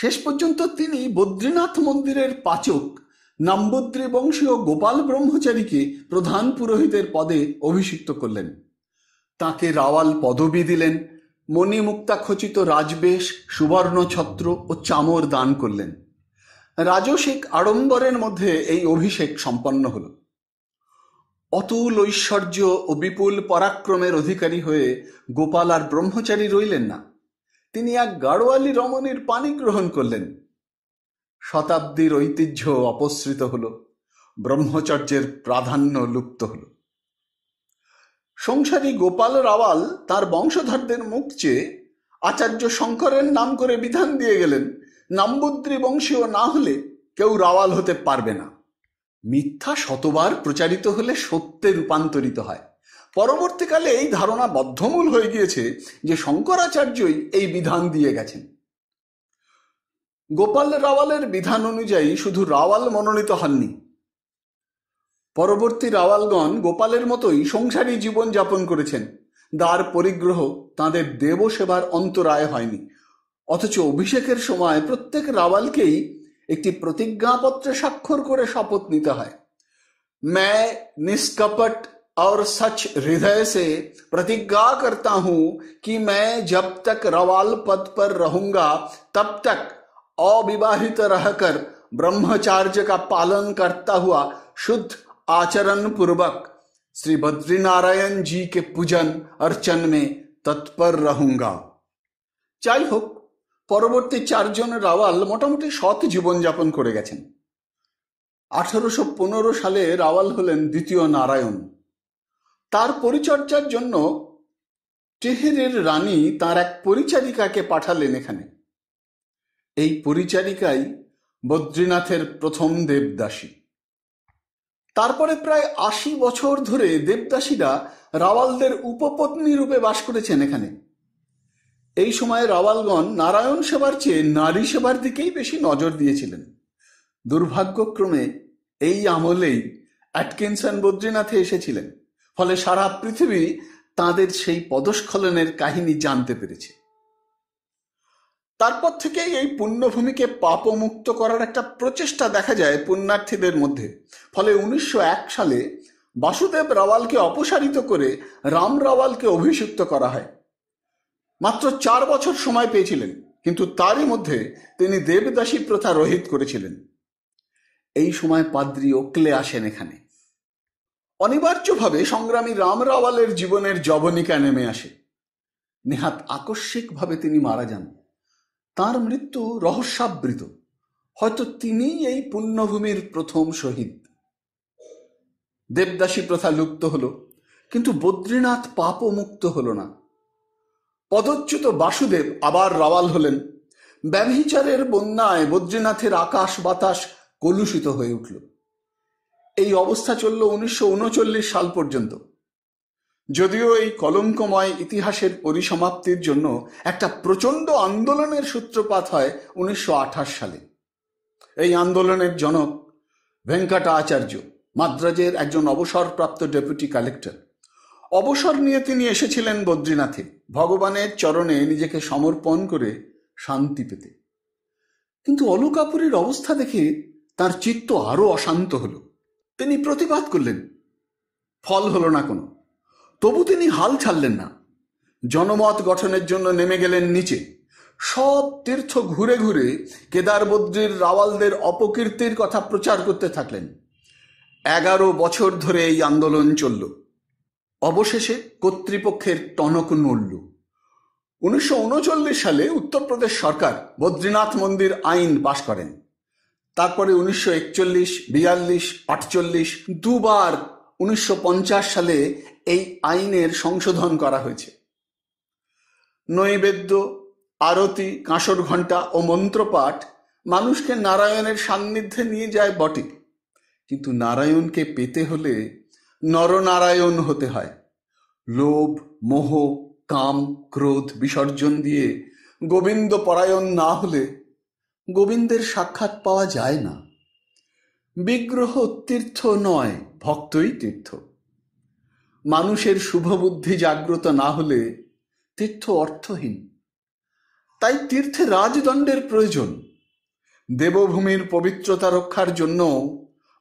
Speaker 1: শেষ পর্যন্ত তিনি বদ্রীনাথ মন্দিরের পাচক নাম্বদ্রী বংশীয় গোপাল ব্রহ্মচারীকে প্রধান পুরোহিতের পদে অভিষিক্ত করলেন তাকে রাওয়াল পদবি দিলেন মণিমুক্তাখচিত রাজবেশ সুবর্ণ ছত্র ও চামর দান করলেন রাজসিক আড়ম্বরের মধ্যে এই অভিষেক সম্পন্ন হল অতুল ঐশ্বর্য ও বিপুল পরাক্রমের অধিকারী হয়ে গোপাল আর ব্রহ্মচারী রইলেন না তিনি এক গাড়োয়ালি রমণীর পানি গ্রহণ করলেন শতাব্দীর ঐতিহ্য অপসৃত হল ব্রহ্মচর্যের প্রাধান্য লুপ্ত হলো সংসারী গোপাল রাওয়াল তার বংশধরদের মুখ চেয়ে আচার্য শঙ্করের নাম করে বিধান দিয়ে গেলেন নাম্বুদ্রী বংশীয় না হলে কেউ রাওয়াল হতে পারবে না মিথ্যা শতবার প্রচারিত হলে সত্যে রূপান্তরিত হয় পরবর্তীকালে এই ধারণা বদ্ধমূল হয়ে গিয়েছে যে শঙ্করাচার্যই এই বিধান দিয়ে গেছেন গোপাল রাওয়ালের বিধান অনুযায়ী শুধু রাওয়াল মনোনীত হননি পরবর্তী রাওয়ালগণ গোপালের মতোই সংসারী জীবন যাপন করেছেন দ্বার পরিগ্রহ তাঁদের দেবসেবার অন্তরায় হয়নি অথচ অভিষেকের সময় প্রত্যেক রাওয়ালকেই একটি প্রতিজ্ঞাপত্রে স্বাক্ষর করে শপথ নিতে হয় मैं নিষ্কপট আর সচ हृदय সে প্রতিজ্ঞা করতা हूं কি मैं जब तक পদ পর पर रहूंगा तब तक अविवाहित रहकर ब्रह्मचार्य का হুয়া करता आचरण पूर्वक श्री बद्रीनारायण जी के पूजन अर्चन में তৎপর রাহুঙ্গা যাই হোক পরবর্তী চারজন রাওয়াল মোটামুটি সৎ জীবনযাপন করে গেছেন আঠারোশো পনেরো সালে রাওয়াল হলেন দ্বিতীয় নারায়ণ তার পরিচর্যার জন্য টেহেরের রানী তার এক পরিচারিকাকে পাঠালেন এখানে এই পরিচারিকাই বদ্রীনাথের প্রথম দেবদাসী তারপরে প্রায় আশি বছর ধরে দেবদাসীরা রাওয়ালদের উপপত্নী রূপে বাস করেছেন এখানে এই সময়ে রাওয়ালগণ নারায়ণ সেবার চেয়ে নারী সেবার দিকেই বেশি নজর দিয়েছিলেন দুর্ভাগ্যক্রমে এই আমলেই অ্যাটকিনসন বদ্রীনাথে এসেছিলেন ফলে সারা পৃথিবী তাদের সেই পদস্খলনের কাহিনী জানতে পেরেছে তারপর থেকে এই পুণ্যভূমিকে পাপমুক্ত করার একটা প্রচেষ্টা দেখা যায় পুণ্যার্থীদের মধ্যে ফলে উনিশশো সালে বাসুদেব রাওয়ালকে অপসারিত করে রাম রাওয়ালকে অভিষিক্ত করা হয় মাত্র চার বছর সময় পেয়েছিলেন কিন্তু তারই মধ্যে তিনি দেবদাসী প্রথা রোহিত করেছিলেন এই সময় পাদ্রি ওকলে আসেন এখানে অনিবার্যভাবে সংগ্রামী রাম রাওয়ালের জীবনের জবনিকা নেমে আসে নেহাত আকস্মিকভাবে তিনি মারা যান তার মৃত্যু রহস্যাবৃত হয়তো তিনিই এই পুণ্যভূমির প্রথম শহীদ দেবদাসী প্রথা লুপ্ত হল কিন্তু বদ্রীনাথ পাপমুক্ত হল না পদচ্যুত বাসুদেব আবার রাওয়াল হলেন ব্যভিচারের বন্যায় বদ্রীনাথের আকাশ বাতাস কলুষিত হয়ে উঠল এই অবস্থা চলল উনিশশো সাল পর্যন্ত যদিও এই কলঙ্কময় ইতিহাসের পরিসমাপ্তির জন্য একটা প্রচণ্ড আন্দোলনের সূত্রপাত হয় উনিশশো সালে এই আন্দোলনের জনক ভেঙ্কটাচার্য মাদ্রাজের একজন অবসরপ্রাপ্ত ডেপুটি কালেক্টর অবসর নিয়ে তিনি এসেছিলেন বদ্রীনাথে ভগবানের চরণে নিজেকে সমর্পণ করে শান্তি পেতে কিন্তু অলু কাপুরের অবস্থা দেখে তার চিত্ত আরও অশান্ত হল তিনি প্রতিবাদ করলেন ফল হলো না কোনো তবু তিনি হাল ছাড়লেন না জনমত গঠনের জন্য নেমে গেলেন নিচে সব তীর্থ ঘুরে ঘুরে কেদারবদ্রীর রাওয়ালদের অপকীর্তির কথা প্রচার করতে থাকলেন এগারো বছর ধরে এই আন্দোলন চলল অবশেষে কর্তৃপক্ষের টনক নড়ল উনিশশো সালে উত্তরপ্রদেশ সরকার বদ্রীনাথ মন্দির আইন পাশ করেন তারপরে উনিশশো একচল্লিশ বিয়াল্লিশ আটচল্লিশ দুবার উনিশশো সালে এই আইনের সংশোধন করা হয়েছে নৈবেদ্য আরতি কাঁসর ঘণ্টা ও মন্ত্রপাঠ মানুষকে নারায়ণের সান্নিধ্যে নিয়ে যায় বটে কিন্তু নারায়ণকে পেতে হলে নরনারায়ণ হতে হয় লোভ মোহ কাম ক্রোধ বিসর্জন দিয়ে গোবিন্দ পরায়ণ না হলে গোবিন্দের সাক্ষাৎ পাওয়া যায় না বিগ্রহ তীর্থ নয় ভক্তই তীর্থ মানুষের শুভবুদ্ধি জাগ্রত না হলে তীর্থ অর্থহীন তাই তীর্থে রাজদণ্ডের প্রয়োজন দেবভূমির পবিত্রতা রক্ষার জন্য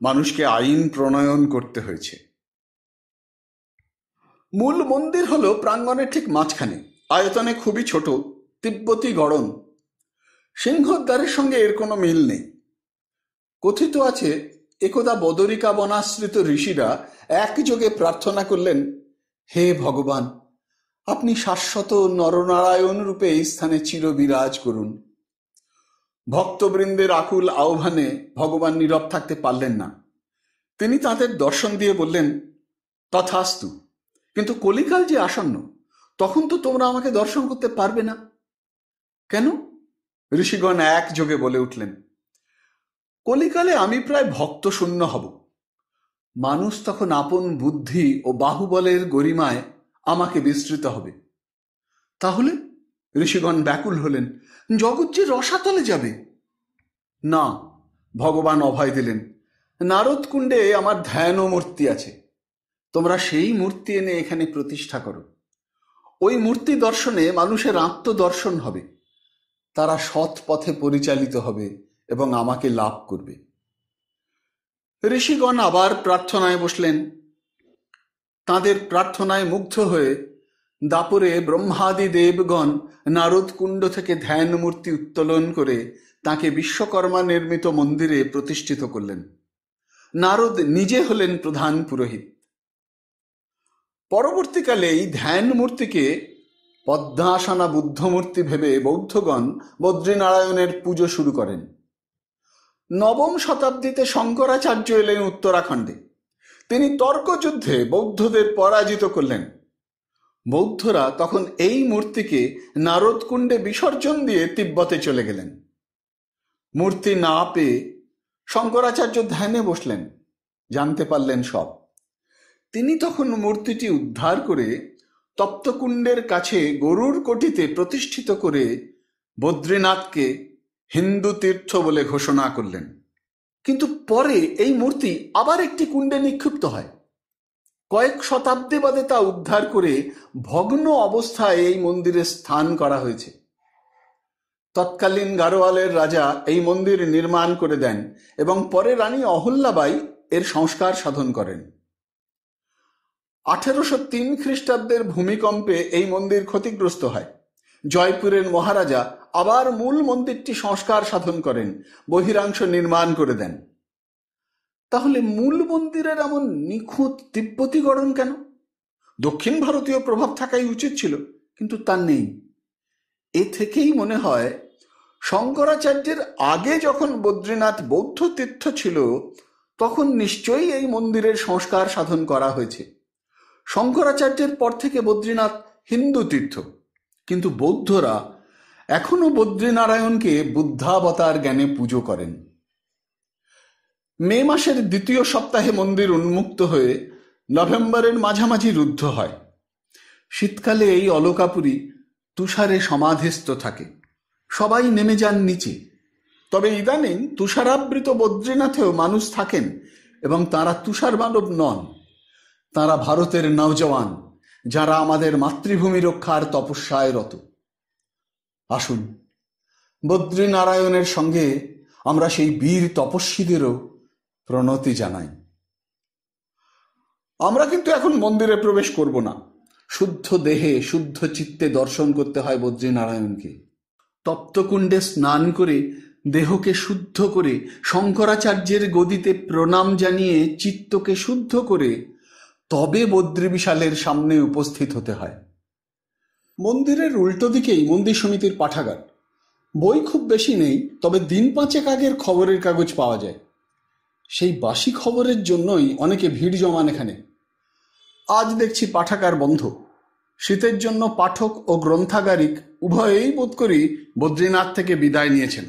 Speaker 1: মানুষকে আইন প্রণয়ন করতে হয়েছে মূল মন্দির হল প্রাঙ্গণের ঠিক মাঝখানে আয়তনে খুবই ছোট তিব্বতী গড়ন সিংহদ্বারের সঙ্গে এর কোনো মিল নেই কথিত আছে একদা বদরিকা বনাশ্রিত ঋষিরা একযোগে প্রার্থনা করলেন হে ভগবান আপনি শাশ্বত নরনারায়ণ রূপে এই স্থানে চিরবিরাজ করুন ভক্তবৃন্দের আকুল আহ্বানে ভগবান নীরব থাকতে পারলেন না তিনি তাদের দর্শন দিয়ে বললেন তথাস্তু কিন্তু কলিকাল যে আসন্ন তখন তো তোমরা আমাকে দর্শন করতে পারবে না কেন ঋষিগণ একযোগে বলে উঠলেন কলিকালে আমি প্রায় ভক্তশূন্য হব মানুষ তখন আপন বুদ্ধি ও বাহুবলের গরিমায় আমাকে বিস্তৃত হবে তাহলে ঋষিগণ ব্যাকুল হলেন জগৎ যে রসাতলে যাবে না ভগবান অভয় দিলেন নারদকুণ্ডে আমার ধ্যান ও মূর্তি আছে তোমরা সেই মূর্তি এনে এখানে প্রতিষ্ঠা করো ওই মূর্তি দর্শনে মানুষের আত্মদর্শন হবে তারা সৎ পথে পরিচালিত হবে এবং আমাকে লাভ করবে ঋষিগণ আবার প্রার্থনায় বসলেন তাদের প্রার্থনায় মুগ্ধ হয়ে দাপুরে ব্রহ্মাদি দেবগণ নারদ কুণ্ড থেকে ধ্যান মূর্তি উত্তোলন করে তাকে বিশ্বকর্মা নির্মিত মন্দিরে প্রতিষ্ঠিত করলেন নারদ নিজে হলেন প্রধান পুরোহিত পরবর্তীকালে এই ধ্যান মূর্তিকে পদ্মাসনা বুদ্ধমূর্তি ভেবে বৌদ্ধগণ বদ্রীনারায়ণের পুজো শুরু করেন নবম শতাব্দীতে শঙ্করাচার্য এলেন উত্তরাখণ্ডে তিনি তর্কযুদ্ধে বৌদ্ধদের পরাজিত করলেন বৌদ্ধরা তখন এই মূর্তিকে নারদকুণ্ডে বিসর্জন দিয়ে তিব্বতে চলে গেলেন মূর্তি না পেয়ে শঙ্করাচার্য ধ্যানে বসলেন জানতে পারলেন সব তিনি তখন মূর্তিটি উদ্ধার করে তপ্তকুণ্ডের কাছে গরুর কোটিতে প্রতিষ্ঠিত করে বদ্রীনাথকে হিন্দু তীর্থ বলে ঘোষণা করলেন কিন্তু পরে এই মূর্তি আবার একটি কুণ্ডে নিক্ষিপ্ত হয় কয়েক শতাব্দী বাদে তা উদ্ধার করে ভগ্ন অবস্থায় এই মন্দিরে স্থান করা হয়েছে তৎকালীন গাড়োয়ালের রাজা এই মন্দির নির্মাণ করে দেন এবং পরে রানী অহল্যাবাই এর সংস্কার সাধন করেন আঠেরোশো তিন খ্রিস্টাব্দের ভূমিকম্পে এই মন্দির ক্ষতিগ্রস্ত হয় জয়পুরের মহারাজা আবার মূল মন্দিরটি সংস্কার সাধন করেন বহিরাংশ নির্মাণ করে দেন তাহলে মূল মন্দিরের এমন নিখুঁত তিব্বতী গড়ন কেন দক্ষিণ ভারতীয় প্রভাব থাকাই উচিত ছিল কিন্তু তা নেই এ থেকেই মনে হয় শঙ্করাচার্যের আগে যখন বদ্রীনাথ বৌদ্ধ তীর্থ ছিল তখন নিশ্চয়ই এই মন্দিরের সংস্কার সাধন করা হয়েছে শঙ্করাচার্যের পর থেকে বদ্রীনাথ হিন্দু তীর্থ কিন্তু বৌদ্ধরা এখনো বদ্রীনারায়ণকে বুদ্ধাবতার জ্ঞানে পুজো করেন মে মাসের দ্বিতীয় সপ্তাহে মন্দির উন্মুক্ত হয়ে নভেম্বরের মাঝামাঝি রুদ্ধ হয় শীতকালে এই অলকাপুরী তুষারে সমাধিস্থ থাকে সবাই নেমে যান নিচে তবে ইদানিং তুষারাবৃত বদ্রীনাথেও মানুষ থাকেন এবং তারা তুষার মানব নন তারা ভারতের নওজওয়ান যারা আমাদের মাতৃভূমি রক্ষার তপস্যায় রত আসুন বদ্রীনারায়ণের সঙ্গে আমরা সেই বীর তপস্বীদেরও প্রণতি জানাই আমরা কিন্তু এখন মন্দিরে প্রবেশ করব না শুদ্ধ দেহে শুদ্ধ চিত্তে দর্শন করতে হয় বদ্রীনারায়ণকে তপ্তকুণ্ডে স্নান করে দেহকে শুদ্ধ করে শঙ্করাচার্যের গদিতে প্রণাম জানিয়ে চিত্তকে শুদ্ধ করে তবে বদ্রী বিশালের সামনে উপস্থিত হতে হয় মন্দিরের উল্টো দিকেই মন্দির সমিতির পাঠাগার বই খুব বেশি নেই তবে দিন পাঁচেক আগের খবরের কাগজ পাওয়া যায় সেই বাসি খবরের জন্যই অনেকে ভিড় জমান এখানে আজ দেখছি পাঠাগার বন্ধ শীতের জন্য পাঠক ও গ্রন্থাগারিক উভয়েই বোধ করি বদ্রীনাথ থেকে বিদায় নিয়েছেন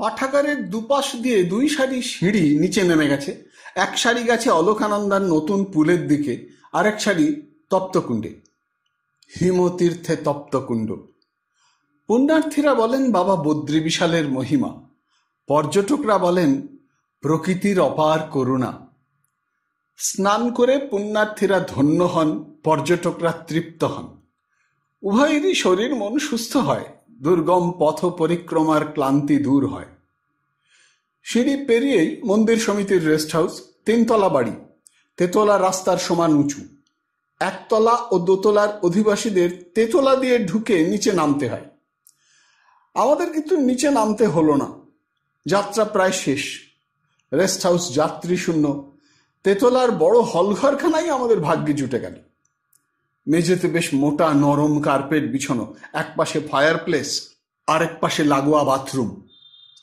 Speaker 1: পাঠাগারের দুপাশ দিয়ে দুই সারি সিঁড়ি নিচে নেমে গেছে এক সারি গেছে অলোকানন্দার নতুন পুলের দিকে আর এক সারি তপ্তকুণ্ডে হিমতীর্থে তপ্তকুণ্ড পুণ্যার্থীরা বলেন বাবা বদ্রী বিশালের মহিমা পর্যটকরা বলেন প্রকৃতির অপার করুণা স্নান করে পুণ্যার্থীরা ধন্য হন পর্যটকরা তৃপ্ত হন উভয়েরই শরীর মন সুস্থ হয় দুর্গম পথ পরিক্রমার ক্লান্তি দূর হয় সিঁড়ি পেরিয়েই মন্দির সমিতির রেস্ট হাউস তিনতলা বাড়ি তেতলা রাস্তার সমান উঁচু একতলা ও দোতলার অধিবাসীদের তেতলা দিয়ে ঢুকে নিচে নামতে হয় আমাদের কিন্তু নিচে নামতে হলো না যাত্রা প্রায় শেষ রেস্ট হাউস যাত্রী শূন্য তেতলার বড় হলঘরখানাই আমাদের ভাগ্যে জুটে গেল মেঝেতে বেশ মোটা নরম কার্পেট বিছানো এক পাশে ফায়ার প্লেস আরেক পাশে লাগোয়া বাথরুম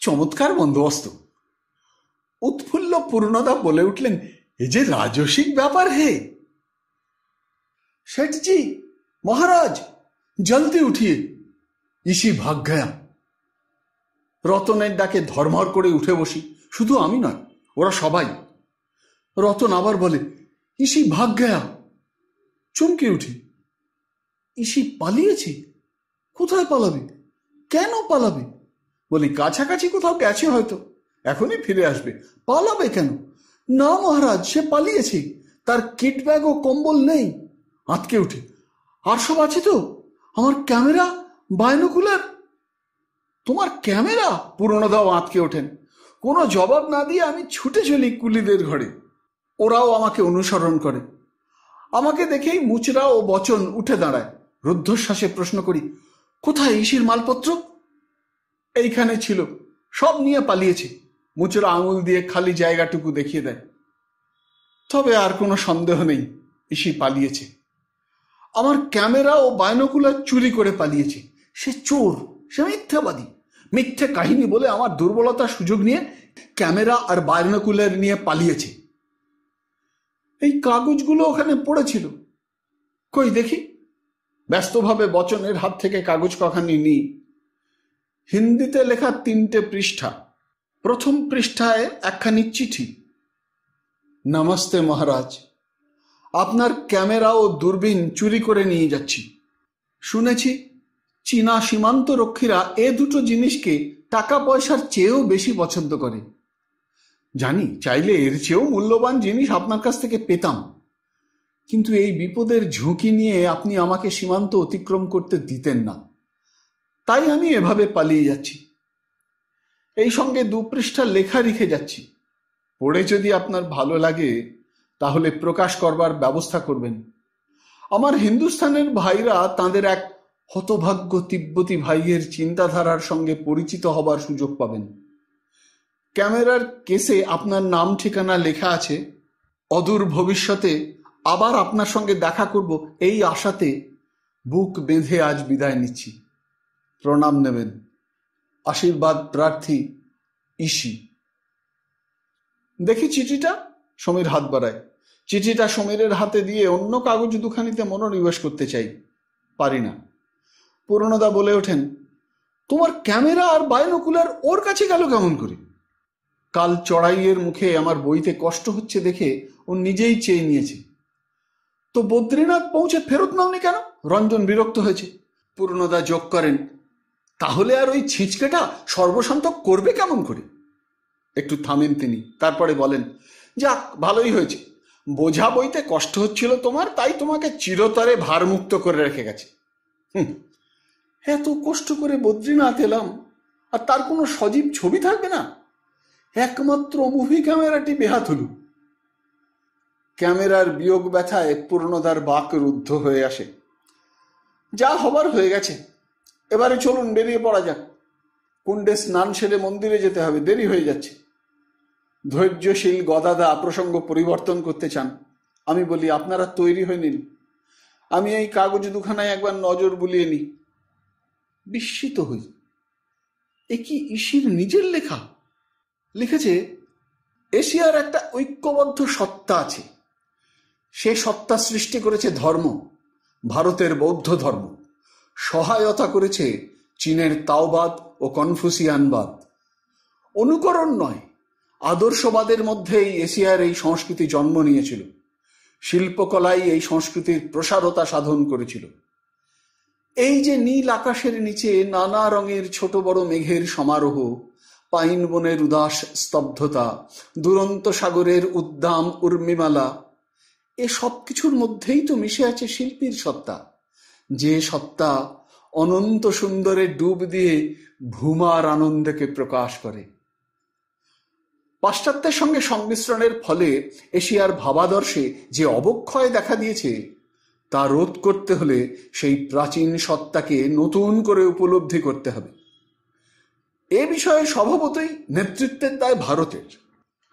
Speaker 1: চমৎকার বন্দোবস্ত উৎফুল্ল পূর্ণদা বলে উঠলেন এ যে রাজসিক ব্যাপার হে শেঠ জি মহারাজ জলদি উঠিয়ে ইসি ভাগ্যায়াম রতনের ডাকে ধর্মর করে উঠে বসি শুধু আমি নয় ওরা সবাই রতন আবার বলে ইসি ভাগ্যায়াম চমকে উঠি ইসি পালিয়েছে কোথায় পালাবে কেন পালাবে বলি কাছাকাছি কোথাও গেছে হয়তো এখনই ফিরে আসবে পালাবে কেন না মহারাজ সে পালিয়েছে তার কিট ব্যাগ ও কম্বল নেই আঁতকে উঠে আর সব আছে তো আমার ক্যামেরা বায়নকুলার তোমার ক্যামেরা দাও আঁতকে ওঠেন কোনো জবাব না দিয়ে আমি ছুটে চলি কুলিদের ঘরে ওরাও আমাকে অনুসরণ করে আমাকে দেখেই মুচরা ও বচন উঠে দাঁড়ায় রুদ্ধশ্বাসে প্রশ্ন করি কোথায় ইসির মালপত্র এইখানে ছিল সব নিয়ে পালিয়েছে মুচরা আঙুল দিয়ে খালি জায়গাটুকু দেখিয়ে দেয় তবে আর কোনো সন্দেহ নেই ইসি পালিয়েছে আমার ক্যামেরা ও বায়নকুলার চুরি করে পালিয়েছে সে চোর সে মিথ্যাবাদী মিথ্যে কাহিনী বলে আমার দুর্বলতার সুযোগ নিয়ে ক্যামেরা আর বায়নকুলার নিয়ে পালিয়েছে এই কাগজগুলো ওখানে পড়েছিল কই দেখি ব্যস্তভাবে বচনের হাত থেকে কাগজ কখানি নিই হিন্দিতে লেখা তিনটে পৃষ্ঠা প্রথম পৃষ্ঠায় একখানি চিঠি নমস্তে মহারাজ আপনার ক্যামেরা ও দূরবীন চুরি করে নিয়ে যাচ্ছি শুনেছি চীনা সীমান্ত রক্ষীরা এ দুটো জিনিসকে টাকা পয়সার চেয়েও বেশি পছন্দ করে জানি চাইলে এর চেয়েও মূল্যবান জিনিস আপনার কাছ থেকে পেতাম কিন্তু এই বিপদের ঝুঁকি নিয়ে আপনি আমাকে সীমান্ত অতিক্রম করতে দিতেন না তাই আমি এভাবে পালিয়ে যাচ্ছি এই সঙ্গে দু লেখা রেখে যাচ্ছি পড়ে যদি আপনার ভালো লাগে তাহলে প্রকাশ করবার ব্যবস্থা করবেন আমার হিন্দুস্থানের ভাইরা তাদের এক হতভাগ্য তিব্বতী ভাইয়ের চিন্তাধারার সঙ্গে পরিচিত হবার সুযোগ পাবেন ক্যামেরার কেসে আপনার নাম ঠিকানা লেখা আছে অদূর ভবিষ্যতে আবার আপনার সঙ্গে দেখা করব এই আশাতে বুক বেঁধে আজ বিদায় নিচ্ছি প্রণাম নেবেন আশীর্বাদ প্রার্থী ইসি দেখি চিঠিটা সমীর হাত বাড়ায় চিঠিটা সমীরের হাতে দিয়ে অন্য কাগজ দুখানিতে মনোনিবেশ করতে চাই পারি না পুরনোদা বলে ওঠেন তোমার ক্যামেরা আর বায়োনোকুলার ওর কাছে গেল কেমন করে কাল চড়াইয়ের মুখে আমার বইতে কষ্ট হচ্ছে দেখে ও নিজেই চেয়ে নিয়েছে তো বদ্রীনাথ পৌঁছে ফেরত নাওনি কেন রঞ্জন বিরক্ত হয়েছে পুরনোদা যোগ করেন তাহলে আর ওই ছিঁচকেটা সর্বশান্ত করবে কেমন করে একটু থামেন তিনি তারপরে বলেন যাক ভালোই হয়েছে বোঝা বইতে কষ্ট হচ্ছিল তোমার তাই তোমাকে চিরতরে ভারমুক্ত করে রেখে গেছে এত কষ্ট করে বদ্রীনাথ এলাম আর তার কোনো সজীব ছবি থাকবে না একমাত্র মুভি ক্যামেরাটি বেহাত হলু ক্যামেরার বিয়োগ ব্যথায় পূর্ণদার বাক রুদ্ধ হয়ে আসে যা হবার হয়ে গেছে এবারে চলুন বেরিয়ে পড়া যাক কুণ্ডে স্নান সেরে মন্দিরে যেতে হবে দেরি হয়ে যাচ্ছে ধৈর্যশীল গদাদা প্রসঙ্গ পরিবর্তন করতে চান আমি বলি আপনারা তৈরি হয়ে নিন আমি এই কাগজ দুখানায় একবার নজর বুলিয়ে নিই বিস্মিত হই এ কি ইসির নিজের লেখা লিখেছে এশিয়ার একটা ঐক্যবদ্ধ সত্তা আছে সে সত্তা সৃষ্টি করেছে ধর্ম ভারতের বৌদ্ধ ধর্ম সহায়তা করেছে চীনের তাওবাদ ও কনফুসিয়ানবাদ অনুকরণ নয় আদর্শবাদের মধ্যেই এশিয়ার এই সংস্কৃতি জন্ম নিয়েছিল শিল্পকলাই এই সংস্কৃতির প্রসারতা সাধন করেছিল এই যে নীল আকাশের নিচে নানা রঙের ছোট বড় মেঘের সমারোহ পাইন বনের উদাস স্তব্ধতা দুরন্ত সাগরের উদ্দাম উর্মিমালা এ সব কিছুর মধ্যেই তো মিশে আছে শিল্পীর সত্তা যে সত্তা অনন্ত সুন্দরে ডুব দিয়ে ভূমার আনন্দকে প্রকাশ করে পাশ্চাত্যের সঙ্গে সংমিশ্রণের ফলে এশিয়ার ভাবাদর্শে যে অবক্ষয় দেখা দিয়েছে তা রোধ করতে হলে সেই প্রাচীন সত্তাকে নতুন করে উপলব্ধি করতে হবে এ বিষয়ে স্বভাবতই নেতৃত্বের দায় ভারতের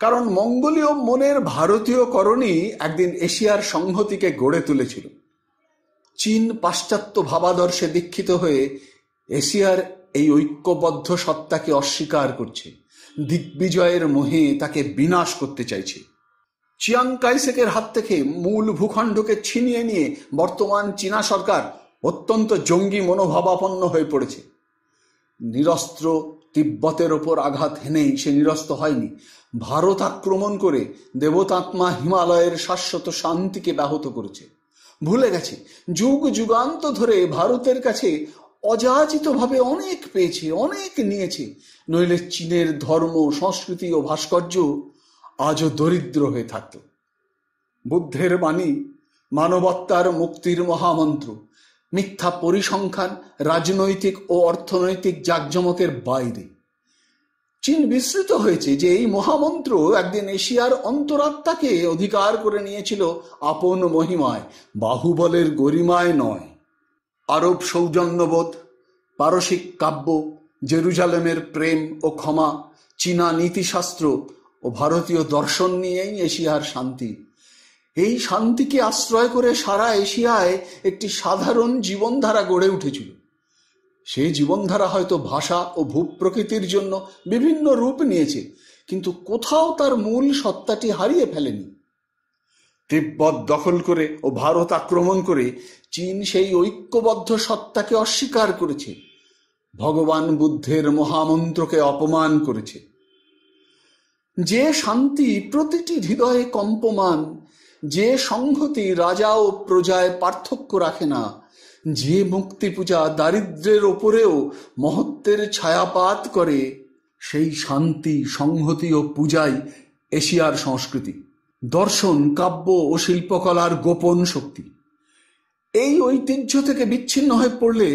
Speaker 1: কারণ মঙ্গোলীয় মনের ভারতীয়করণই একদিন এশিয়ার সংহতিকে গড়ে তুলেছিল চীন পাশ্চাত্য ভাবাদর্শে দীক্ষিত হয়ে এশিয়ার এই ঐক্যবদ্ধ সত্তাকে অস্বীকার করছে দিগ্বিজয়ের মোহে তাকে বিনাশ করতে চাইছে চিয়াং কাইসেকের হাত থেকে মূল ভূখণ্ডকে ছিনিয়ে নিয়ে বর্তমান চীনা সরকার অত্যন্ত জঙ্গি মনোভাবাপন্ন হয়ে পড়েছে নিরস্ত্র তিব্বতের ওপর আঘাত হেনেই সে নিরস্ত হয়নি ভারত আক্রমণ করে দেবতাত্মা হিমালয়ের শাশ্বত শান্তিকে ব্যাহত করেছে ভুলে গেছে যুগ যুগান্ত ধরে ভারতের কাছে ভাবে অনেক পেয়েছে অনেক নিয়েছে নইলে চীনের ধর্ম সংস্কৃতি ও ভাস্কর্য আজও দরিদ্র হয়ে থাকত বুদ্ধের বাণী মানবতার মুক্তির মহামন্ত্র মিথ্যা পরিসংখ্যান রাজনৈতিক ও অর্থনৈতিক জাকজমকের বাইরে চীন বিস্তৃত হয়েছে যে এই মহামন্ত্র একদিন এশিয়ার অন্তরাত্মাকে অধিকার করে নিয়েছিল আপন মহিমায় বাহুবলের গরিমায় নয় আরব সৌজন্যবোধ পারসিক কাব্য জেরুজালেমের প্রেম ও ক্ষমা চীনা নীতিশাস্ত্র ও ভারতীয় দর্শন নিয়েই এশিয়ার শান্তি এই শান্তিকে আশ্রয় করে সারা এশিয়ায় একটি সাধারণ জীবনধারা গড়ে উঠেছিল সেই জীবনধারা হয়তো ভাষা ও ভূপ্রকৃতির জন্য বিভিন্ন রূপ নিয়েছে কিন্তু কোথাও তার মূল সত্তাটি হারিয়ে ফেলেনি তিব্বত দখল করে ও ভারত আক্রমণ করে চীন সেই ঐক্যবদ্ধ সত্তাকে অস্বীকার করেছে ভগবান বুদ্ধের মহামন্ত্রকে অপমান করেছে যে শান্তি প্রতিটি হৃদয়ে কম্পমান যে সংহতি রাজা ও প্রজায় পার্থক্য রাখে না যে মুক্তি পূজা দারিদ্রের ওপরেও মহত্বের ছায়াপাত করে সেই শান্তি সংহতি ও পূজাই এশিয়ার সংস্কৃতি দর্শন কাব্য ও শিল্পকলার গোপন শক্তি এই ঐতিহ্য থেকে বিচ্ছিন্ন হয়ে পড়লে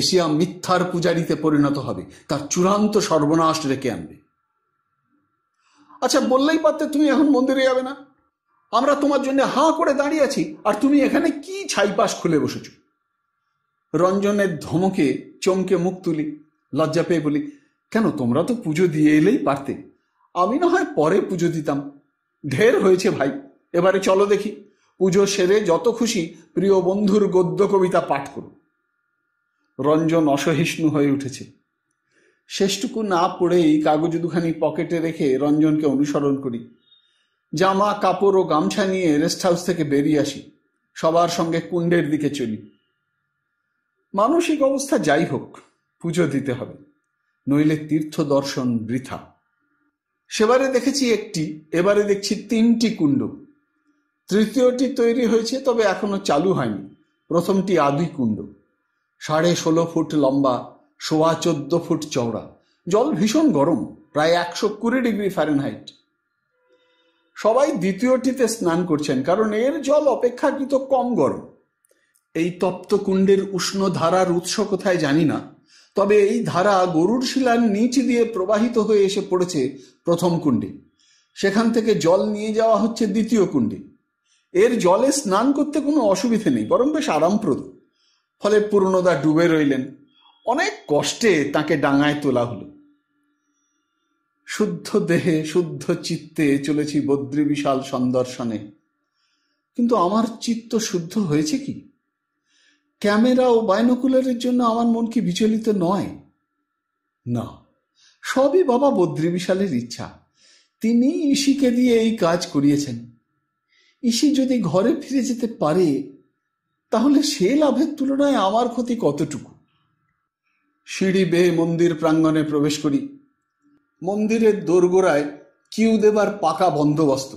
Speaker 1: এশিয়া মিথ্যার পূজারিতে পরিণত হবে তার চূড়ান্ত সর্বনাশ রেখে আনবে আচ্ছা বললেই পারতে তুমি এখন মন্দিরে যাবে না আমরা তোমার জন্য হাঁ করে দাঁড়িয়ে আছি আর তুমি এখানে কি ছাইপাশ খুলে বসেছ রঞ্জনের ধমকে চমকে মুখ তুলি লজ্জা পেয়ে বলি কেন তোমরা তো পুজো দিয়ে এলেই পারতে আমি না হয় পরে পুজো দিতাম ঢের হয়েছে ভাই এবারে চলো দেখি পুজো সেরে যত খুশি প্রিয় বন্ধুর গদ্য কবিতা পাঠ করুন রঞ্জন অসহিষ্ণু হয়ে উঠেছে শেষটুকু না পড়েই কাগজ দুখানি পকেটে রেখে রঞ্জনকে অনুসরণ করি জামা কাপড় ও গামছা নিয়ে রেস্ট হাউস থেকে বেরিয়ে আসি সবার সঙ্গে কুণ্ডের দিকে চলি মানসিক অবস্থা যাই হোক পুজো দিতে হবে নইলে তীর্থ দর্শন বৃথা সেবারে দেখেছি একটি এবারে দেখছি তিনটি কুণ্ড তৃতীয়টি তৈরি হয়েছে তবে এখনও চালু হয়নি প্রথমটি আদিকুণ্ড সাড়ে ষোলো ফুট লম্বা সোয়া চোদ্দ ফুট চওড়া জল ভীষণ গরম প্রায় একশো কুড়ি ডিগ্রি ফারেনহাইট সবাই দ্বিতীয়টিতে স্নান করছেন কারণ এর জল অপেক্ষাকৃত কম গরম এই তপ্ত কুণ্ডের উষ্ণ ধারার উৎস কোথায় জানি না তবে এই ধারা গরুর শিলার নিচ দিয়ে প্রবাহিত হয়ে এসে পড়েছে প্রথম কুণ্ডে সেখান থেকে জল নিয়ে যাওয়া হচ্ছে দ্বিতীয় কুণ্ডে এর জলে স্নান করতে কোনো অসুবিধে নেই বরং বেশ আরামপ্রদ ফলে পুরনোদা ডুবে রইলেন অনেক কষ্টে তাকে ডাঙায় তোলা হলো শুদ্ধ দেহে শুদ্ধ চিত্তে চলেছি বদ্রী বিশাল সন্দর্শনে কিন্তু আমার চিত্ত শুদ্ধ হয়েছে কি ক্যামেরা ও বাইনোকুলারের জন্য আমার মন কি বিচলিত নয় না সবই বাবা বদ্রী বিশালের ইচ্ছা তিনি ইসিকে দিয়ে এই কাজ করিয়েছেন ইসি যদি ঘরে ফিরে যেতে পারে তাহলে সে লাভের তুলনায় আমার ক্ষতি কতটুকু সিঁড়ি বেয়ে মন্দির প্রাঙ্গণে প্রবেশ করি মন্দিরের দোরগোড়ায় কিউ দেবার পাকা বন্দোবস্ত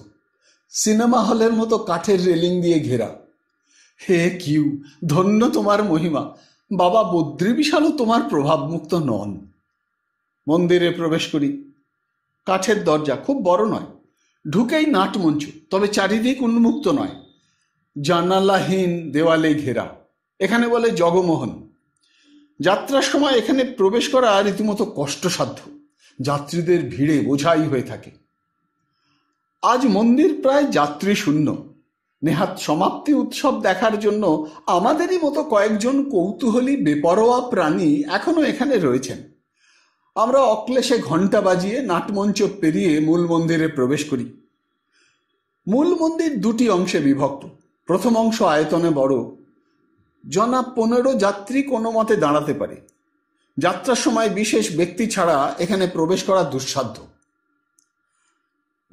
Speaker 1: সিনেমা হলের মতো কাঠের রেলিং দিয়ে ঘেরা হে কিউ ধন্য তোমার মহিমা বাবা বদ্রী বিশালও তোমার প্রভাবমুক্ত নন মন্দিরে প্রবেশ করি কাঠের দরজা খুব বড় নয় ঢুকেই নাটমঞ্চ তবে চারিদিক উন্মুক্ত নয় জানালাহীন দেওয়ালে ঘেরা এখানে বলে জগমোহন যাত্রার সময় এখানে প্রবেশ করা রীতিমতো কষ্টসাধ্য যাত্রীদের ভিড়ে বোঝাই হয়ে থাকে আজ মন্দির প্রায় যাত্রী শূন্য নেহাত সমাপ্তি উৎসব দেখার জন্য আমাদেরই মতো কয়েকজন কৌতূহলী বেপরোয়া প্রাণী এখনও এখানে রয়েছেন আমরা অক্লেশে ঘণ্টা বাজিয়ে নাটমঞ্চ পেরিয়ে মূল মন্দিরে প্রবেশ করি মূল মন্দির দুটি অংশে বিভক্ত প্রথম অংশ আয়তনে বড় জনা পনেরো যাত্রী কোনো মতে দাঁড়াতে পারে যাত্রার সময় বিশেষ ব্যক্তি ছাড়া এখানে প্রবেশ করা দুঃসাধ্য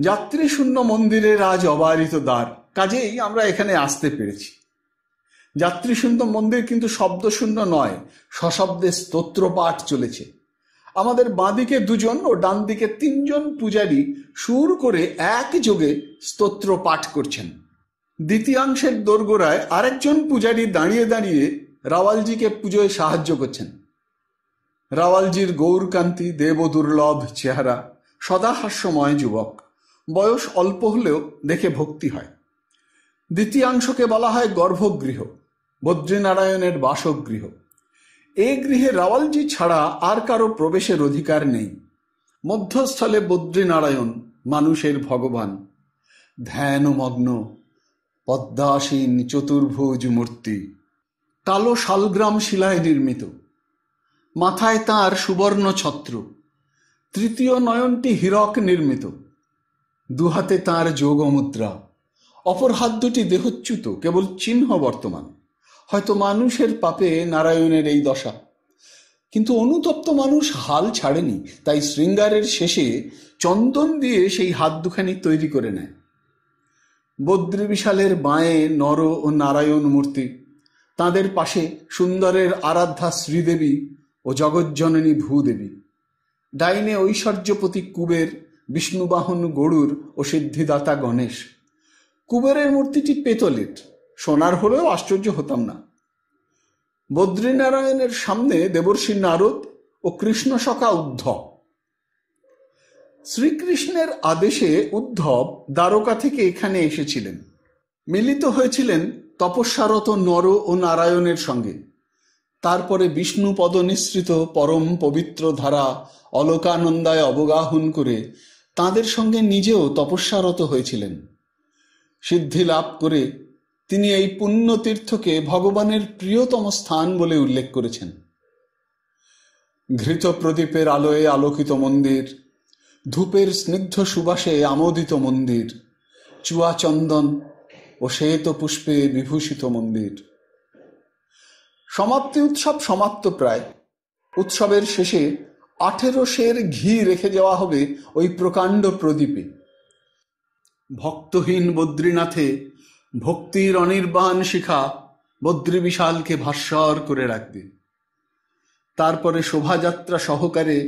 Speaker 1: যাত্রী শূন্য মন্দিরের আজ অবাহিত দ্বার কাজেই আমরা এখানে আসতে পেরেছি যাত্রী শূন্য মন্দির কিন্তু শব্দশূন্য নয় সশব্দে পাঠ চলেছে আমাদের বাঁদিকে দুজন ও ডান দিকে তিনজন পূজারী সুর করে একযোগে স্তোত্র পাঠ করছেন দ্বিতীয়াংশের দোরগোড়ায় আরেকজন পূজারী দাঁড়িয়ে দাঁড়িয়ে রাওয়ালজিকে পুজোয় সাহায্য করছেন রাওয়ালজির গৌরকান্তি দেব দুর্লভ চেহারা সদা হাস্যময় যুবক বয়স অল্প হলেও দেখে ভক্তি হয় দ্বিতীয়াংশকে বলা হয় গর্ভগৃহ বদ্রীনারায়ণের বাসগৃহ এ গৃহে রাওয়ালজি ছাড়া আর কারো প্রবেশের অধিকার নেই মধ্যস্থলে বদ্রীনারায়ণ মানুষের ভগবান ধ্যানমগ্ন পদ্মাসীন চতুর্ভুজ মূর্তি কালো শালগ্রাম শিলায় নির্মিত মাথায় তাঁর সুবর্ণ ছত্র তৃতীয় নয়নটি হীরক নির্মিত দুহাতে তাঁর যোগ মুদ্রা অপর হাত দুটি দেহচ্যুত কেবল চিহ্ন বর্তমান হয়তো মানুষের পাপে নারায়ণের এই দশা কিন্তু অনুতপ্ত মানুষ হাল ছাড়েনি তাই শৃঙ্গারের শেষে চন্দন দিয়ে সেই হাত দুখানি তৈরি করে নেয় বদ্রী বিশালের বাঁয়ে নর ও নারায়ণ মূর্তি তাদের পাশে সুন্দরের আরাধ্যা শ্রীদেবী ও জগজ্জননী ভূদেবী ডাইনে ঐশ্বর্যপতি কুবের বিষ্ণুবাহন গরুর ও সিদ্ধিদাতা গণেশ কুবেরের মূর্তিটি পেতলের সোনার হলেও আশ্চর্য হতাম না বদ্রীনারায়ণের সামনে দেবর্ষী নারদ ও কৃষ্ণ সখা উদ্ধব শ্রীকৃষ্ণের আদেশে উদ্ধব দ্বারকা থেকে এখানে এসেছিলেন মিলিত হয়েছিলেন তপস্যারত নর ও নারায়ণের সঙ্গে তারপরে বিষ্ণু নিঃসৃত পরম পবিত্র ধারা অলকানন্দায় অবগাহন করে তাদের সঙ্গে নিজেও তপস্যারত হয়েছিলেন সিদ্ধি লাভ করে তিনি এই পুণ্য তীর্থকে ভগবানের প্রিয়তম স্থান বলে উল্লেখ করেছেন ঘৃত প্রদীপের আলোয় আলোকিত মন্দির ধূপের স্নিগ্ধ সুবাসে আমোদিত মন্দির চুয়া চন্দন ও শ্বেত পুষ্পে বিভূষিত মন্দির সমাপ্তি উৎসব সমাপ্ত প্রায় উৎসবের শেষে আঠেরো ঘি রেখে যাওয়া হবে ওই প্রকাণ্ড প্রদীপে ভক্তহীন বদ্রীনাথে ভক্তির অনির্বাণ শিখা বদ্রী বিশালকে ভাস্বর করে রাখবে তারপরে শোভাযাত্রা সহকারে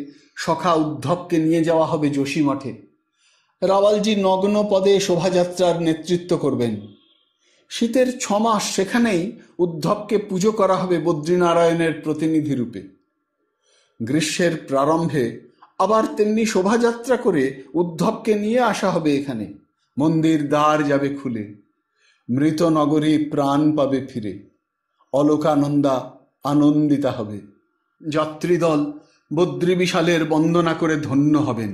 Speaker 1: সখা উদ্ধবকে নিয়ে যাওয়া হবে যোশী মঠে রাওয়ালজি নগ্ন পদে শোভাযাত্রার নেতৃত্ব করবেন শীতের ছমাস সেখানেই উদ্ধবকে পুজো করা হবে বদ্রীনারায়ণের প্রতিনিধি রূপে গ্রীষ্মের প্রারম্ভে আবার তেমনি শোভাযাত্রা করে উদ্ধবকে নিয়ে আসা হবে এখানে মন্দির দ্বার যাবে খুলে মৃত নগরী প্রাণ পাবে ফিরে অলোকানন্দা আনন্দিতা হবে যাত্রীদল বদ্রী বিশালের বন্দনা করে ধন্য হবেন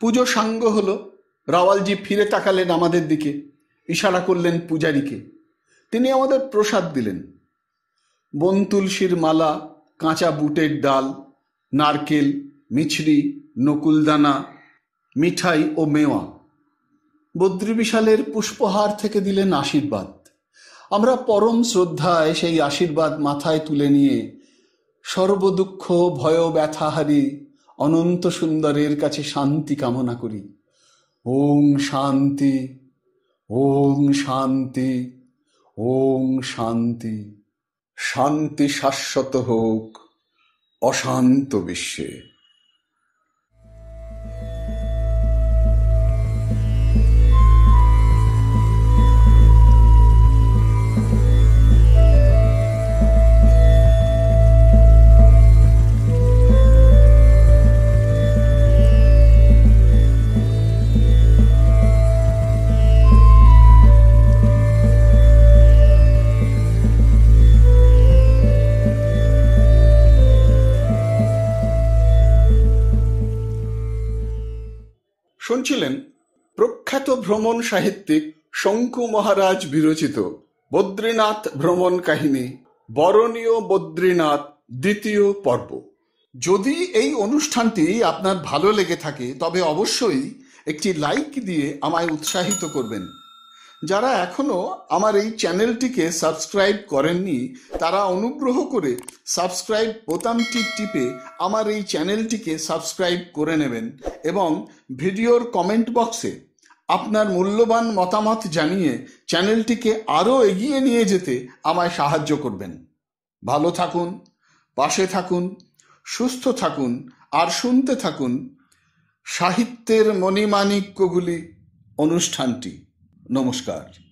Speaker 1: পুজো সাঙ্গ হল রাওয়ালজি ফিরে তাকালেন আমাদের দিকে ইশারা করলেন পূজারীকে তিনি আমাদের প্রসাদ দিলেন বন তুলসীর মালা কাঁচা বুটের ডাল নারকেল মিছরি নকুলদানা মিঠাই ও মেওয়া বিশালের পুষ্পহার থেকে দিলেন আশীর্বাদ আমরা পরম শ্রদ্ধায় সেই আশীর্বাদ মাথায় তুলে নিয়ে সর্বদুঃখ ভয় ব্যথাহারী অনন্ত সুন্দরের কাছে শান্তি কামনা করি ওং শান্তি ওং শান্তি ওং শান্তি শান্তি শাশ্বত হোক অশান্ত বিশ্বে ভ্রমণ সাহিত্যিক শঙ্কু মহারাজ বিরচিত বদ্রীনাথ ভ্রমণ কাহিনী বরণীয় বদ্রীনাথ দ্বিতীয় পর্ব যদি এই অনুষ্ঠানটি আপনার ভালো লেগে থাকে তবে অবশ্যই একটি লাইক দিয়ে আমায় উৎসাহিত করবেন যারা এখনও আমার এই চ্যানেলটিকে সাবস্ক্রাইব করেননি তারা অনুগ্রহ করে সাবস্ক্রাইব বোতামটি টিপে আমার এই চ্যানেলটিকে সাবস্ক্রাইব করে নেবেন এবং ভিডিওর কমেন্ট বক্সে আপনার মূল্যবান মতামত জানিয়ে চ্যানেলটিকে আরও এগিয়ে নিয়ে যেতে আমায় সাহায্য করবেন ভালো থাকুন পাশে থাকুন সুস্থ থাকুন আর শুনতে থাকুন সাহিত্যের মণিমাণিক্যগুলি অনুষ্ঠানটি নমস্কার